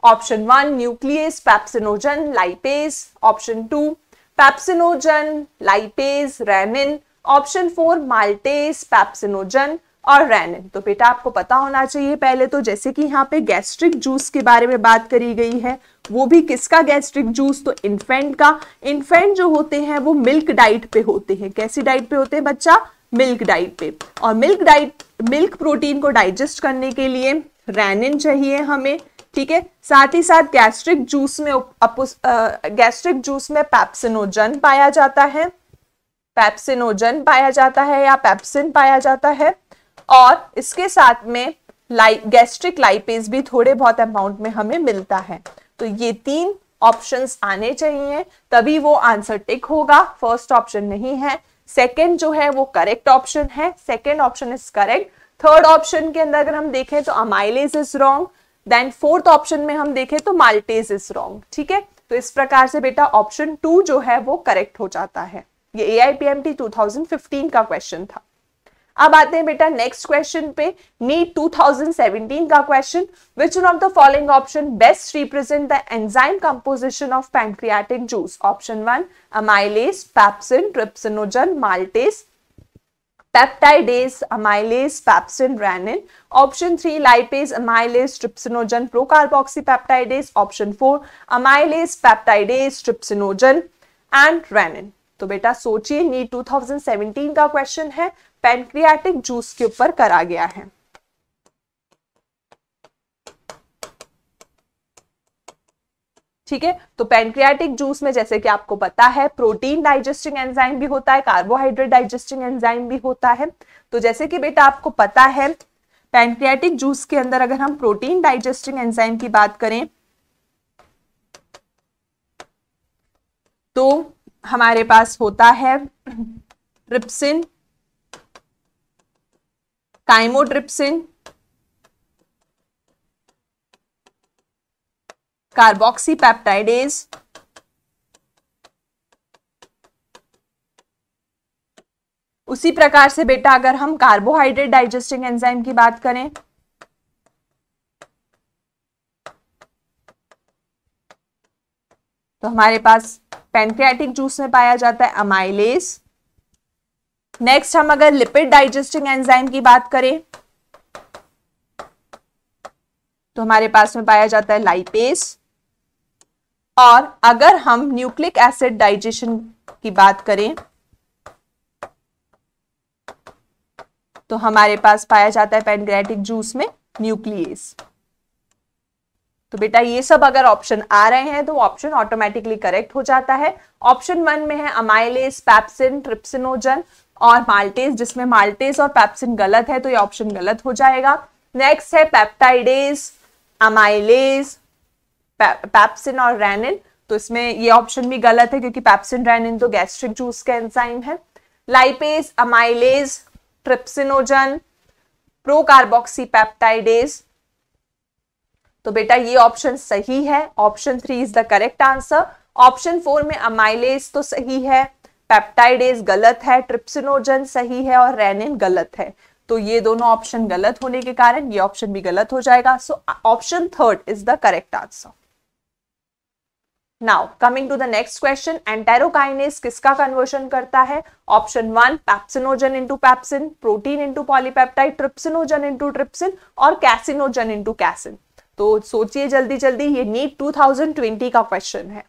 option one nuclease pepsinogen lipase option two pepsinogen lipase rennin option four maltase pepsinogen और रैनिन तो बेटा आपको पता होना चाहिए पहले तो जैसे कि यहाँ पे गैस्ट्रिक जूस के बारे में बात करी गई है वो भी किसका गैस्ट्रिक जूस तो इन्फेंट का इन्फेंट जो होते हैं वो मिल्क डाइट पे होते हैं कैसी डाइट पे होते हैं बच्चा मिल्क डाइट पे और मिल्क डाइट मिल्क प्रोटीन को डाइजेस्ट करने के लिए रैनिन चाहिए हमें ठीक है साथ ही साथ गैस्ट्रिक जूस में गैस्ट्रिक जूस में पैप्सिनोजन पाया जाता है पैप्सिनोजन पाया जाता है या पैप्सिन पाया जाता है और इसके साथ में लाइ गैस्ट्रिक लाइपेज भी थोड़े बहुत अमाउंट में हमें मिलता है तो ये तीन ऑप्शंस आने चाहिए तभी वो आंसर टिक होगा फर्स्ट ऑप्शन नहीं है सेकेंड जो है वो करेक्ट ऑप्शन है second option is correct third option के अंदर अगर हम देखें तो amylase is wrong then fourth option में हम देखें तो माल्टेज इज रॉन्ग ठीक है तो इस प्रकार से बेटा ऑप्शन टू जो है वो करेक्ट हो जाता है ये A I P M T two thousand fifteen का क्वेश्चन था अब आते हैं बेटा नेक्स्ट क्वेश्चन पे नीट 2017 का question which one of the following option best represent the enzyme composition of pancreatic juice option one amylase pepsin trypsinogen maltase तो बेटा सोचिए नीट 2017 का क्वेश्चन है पेनक्रियाटिक जूस के ऊपर करा गया है ठीक है तो पेनक्रियाटिक जूस में जैसे कि आपको पता है प्रोटीन डाइजेस्टिंग एंजाइम भी होता है कार्बोहाइड्रेट डाइजेस्टिंग एंजाइम भी होता है तो जैसे कि बेटा आपको पता है पेनक्रियाटिक जूस के अंदर अगर हम प्रोटीन डाइजेस्टिंग एंजाइम की बात करें तो हमारे पास होता है ट्रिप्सिन काइमोट्रिप्सिन पैप्टाइडेज उसी प्रकार से बेटा अगर हम कार्बोहाइड्रेट डाइजेस्टिंग एंजाइम की बात करें तो हमारे पास पेनक्रियाटिक जूस में पाया जाता है अमाइलेस नेक्स्ट हम अगर लिपिड डाइजेस्टिंग एंजाइम की बात करें तो हमारे पास में पाया जाता है लाइपेस और अगर हम न्यूक्लिक एसिड डाइजेशन की बात करें तो हमारे पास पाया जाता है पेनग्रेटिक जूस में न्यूक्लियस तो बेटा ये सब अगर ऑप्शन आ रहे हैं तो ऑप्शन ऑटोमेटिकली करेक्ट हो जाता है ऑप्शन वन में है अमाइलेस पैप्सिन ट्रिप्सिनोजन और माल्टेज जिसमें माल्टेज और पैप्सिन गलत है तो ये ऑप्शन गलत हो जाएगा नेक्स्ट है पैप्टाइडेज अमाइलेज पैप्सिन और रैनिन तो इसमें ये ऑप्शन भी गलत है क्योंकि पैप्सिन रैनिन तो गैस्ट्रिक जूस का एंजाइम है lipase amylase trypsinogen procarboxypeptidase तो बेटा ये ऑप्शन सही है option three is the correct answer option four में अमाइलेज तो सही है पेप्टाइडेज गलत है ट्रिप्सिनोजन सही है और रेनिन गलत है तो ये दोनों ऑप्शन गलत होने के कारण ये ऑप्शन भी गलत हो जाएगा so option third is the correct answer now coming to the next question enterokinase किसका कन्वर्शन करता है option one pepsinogen into pepsin protein into polypeptide trypsinogen into trypsin और कैसिनोजन इंटू कैसिन तो सोचिए जल्दी जल्दी ये नीट 2020 का क्वेश्चन है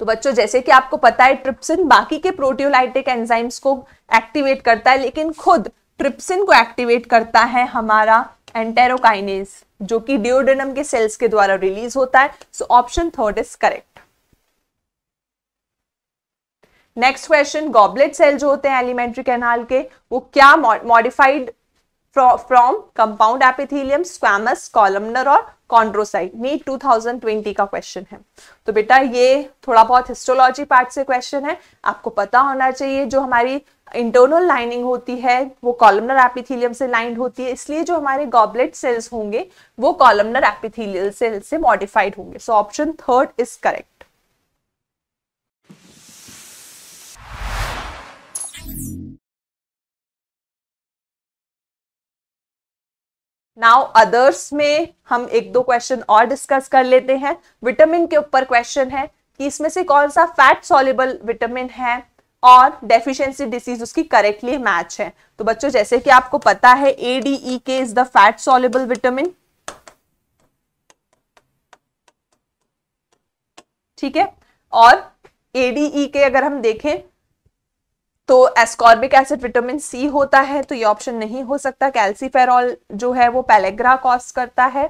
तो बच्चों जैसे कि आपको पता है ट्रिप्सिन बाकी के प्रोटियोलाइटिक एंजाइम्स को एक्टिवेट करता है लेकिन खुद ट्रिप्सिन को एक्टिवेट करता है हमारा एंटेरोकाइनेस जो कि डिओडेनम के सेल्स के द्वारा रिलीज होता है so option third is correct next question goblet cell जो होते हैं एलिमेंट्री कैनाल के वो क्या modified from compound epithelium squamous columnar और कॉन्ड्रोसाइट नीट 2020 का क्वेश्चन है तो बेटा ये थोड़ा बहुत हिस्टोलॉजी पार्ट से क्वेश्चन है आपको पता होना चाहिए जो हमारी इंटरनल लाइनिंग होती है वो कॉलमनर एपिथीलियम से लाइंड होती है इसलिए जो हमारे गॉबलेट सेल्स होंगे वो कॉलमनर एपिथीलियल सेल से मॉडिफाइड होंगे so option third is correct now others में हम एक दो क्वेश्चन और डिस्कस कर लेते हैं विटामिन के ऊपर क्वेश्चन है कि इसमें से कौन सा फैट सॉलेबल विटामिन है और डेफिशिएंसी डिसीज उसकी करेक्टली मैच है तो बच्चों जैसे कि आपको पता है A D E K is the fat soluble vitamin ठीक है और एडीई के e अगर हम देखें तो एस्कॉर्बिक एसिड विटामिन सी होता है तो ये ऑप्शन नहीं हो सकता कैल्सीफेरॉल जो है वो पैलेग्रा कॉज करता है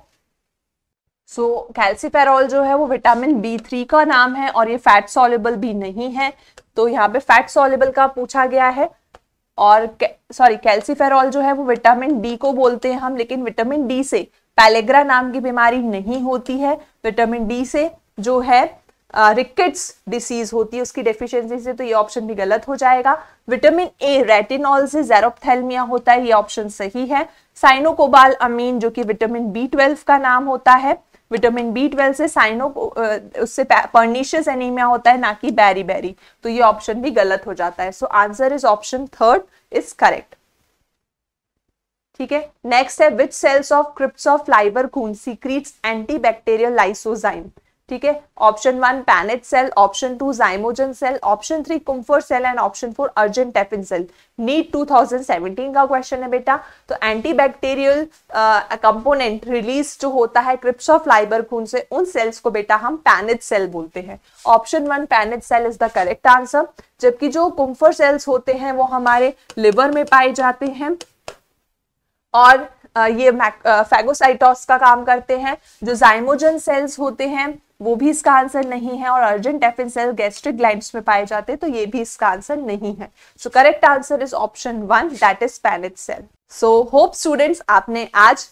सो so, कैल्सीफेरॉल जो है वो विटामिन बी थ्री का नाम है और ये फैट सॉलेबल भी नहीं है तो यहाँ पे फैट सॉलेबल का पूछा गया है और सॉरी कैल्सीफेरॉल जो है वो विटामिन डी को बोलते हैं हम लेकिन विटामिन डी से पैलेग्रा नाम की बीमारी नहीं होती है विटामिन डी से जो है रिकेट्स uh, डिसीज होती है उसकी डेफिशिएंसी से तो ये ऑप्शन भी गलत हो जाएगा विटामिन ए रेटिनॉल से जेरोपथेलमिया होता है ये ऑप्शन सही है साइनोकोबाल अमीन जो कि विटामिन बी ट्वेल्व का नाम होता है विटामिन बी ट्वेल्व से साइनो उससे पर्निशियस एनीमिया होता है ना कि बैरी बैरी तो ये ऑप्शन भी गलत हो जाता है so answer is option third is correct ठीक है नेक्स्ट है which cells of crypts of लाइवर खून सीक्रीट एंटी बैक्टेरियल लाइसोजाइम ठीक है option one Paneth cell option two zymogen cell option three Kupffer cell and option four argentaffin cell NEET 2017 का क्वेश्चन है बेटा तो एंटी बैक्टीरियल कंपोनेंट रिलीज जो होता है ट्रिप्स ऑफ लाइबर खून से उन सेल्स को बेटा हम पैनेट सेल बोलते हैं option one Paneth cell is the correct answer जबकि जो कुम्फर सेल्स होते हैं वो हमारे लिवर में पाए जाते हैं और uh, ये फैगोसाइटोस uh, का काम करते हैं जो जाइमोजन सेल्स होते हैं वो भी इसका आंसर नहीं है और argentaffin cell gastric glands में पाए जाते हैं तो ये भी इसका आंसर नहीं है so correct answer is option one that is Paneth cell so hope students आपने आज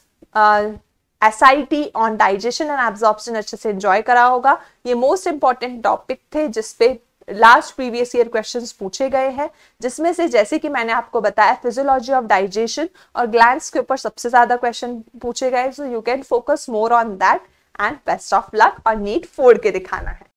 S I T on digestion and absorption अच्छे से इंजॉय करा होगा ये मोस्ट इंपॉर्टेंट टॉपिक थे जिसपे लास्ट प्रीवियस ईयर क्वेश्चन पूछे गए हैं जिसमें से जैसे कि मैंने आपको बताया फिजियोलॉजी ऑफ डाइजेशन और ग्लैंड के ऊपर सबसे ज्यादा क्वेश्चन पूछे गए so you can focus more on that and best of luck और नीट फोड़ के दिखाना है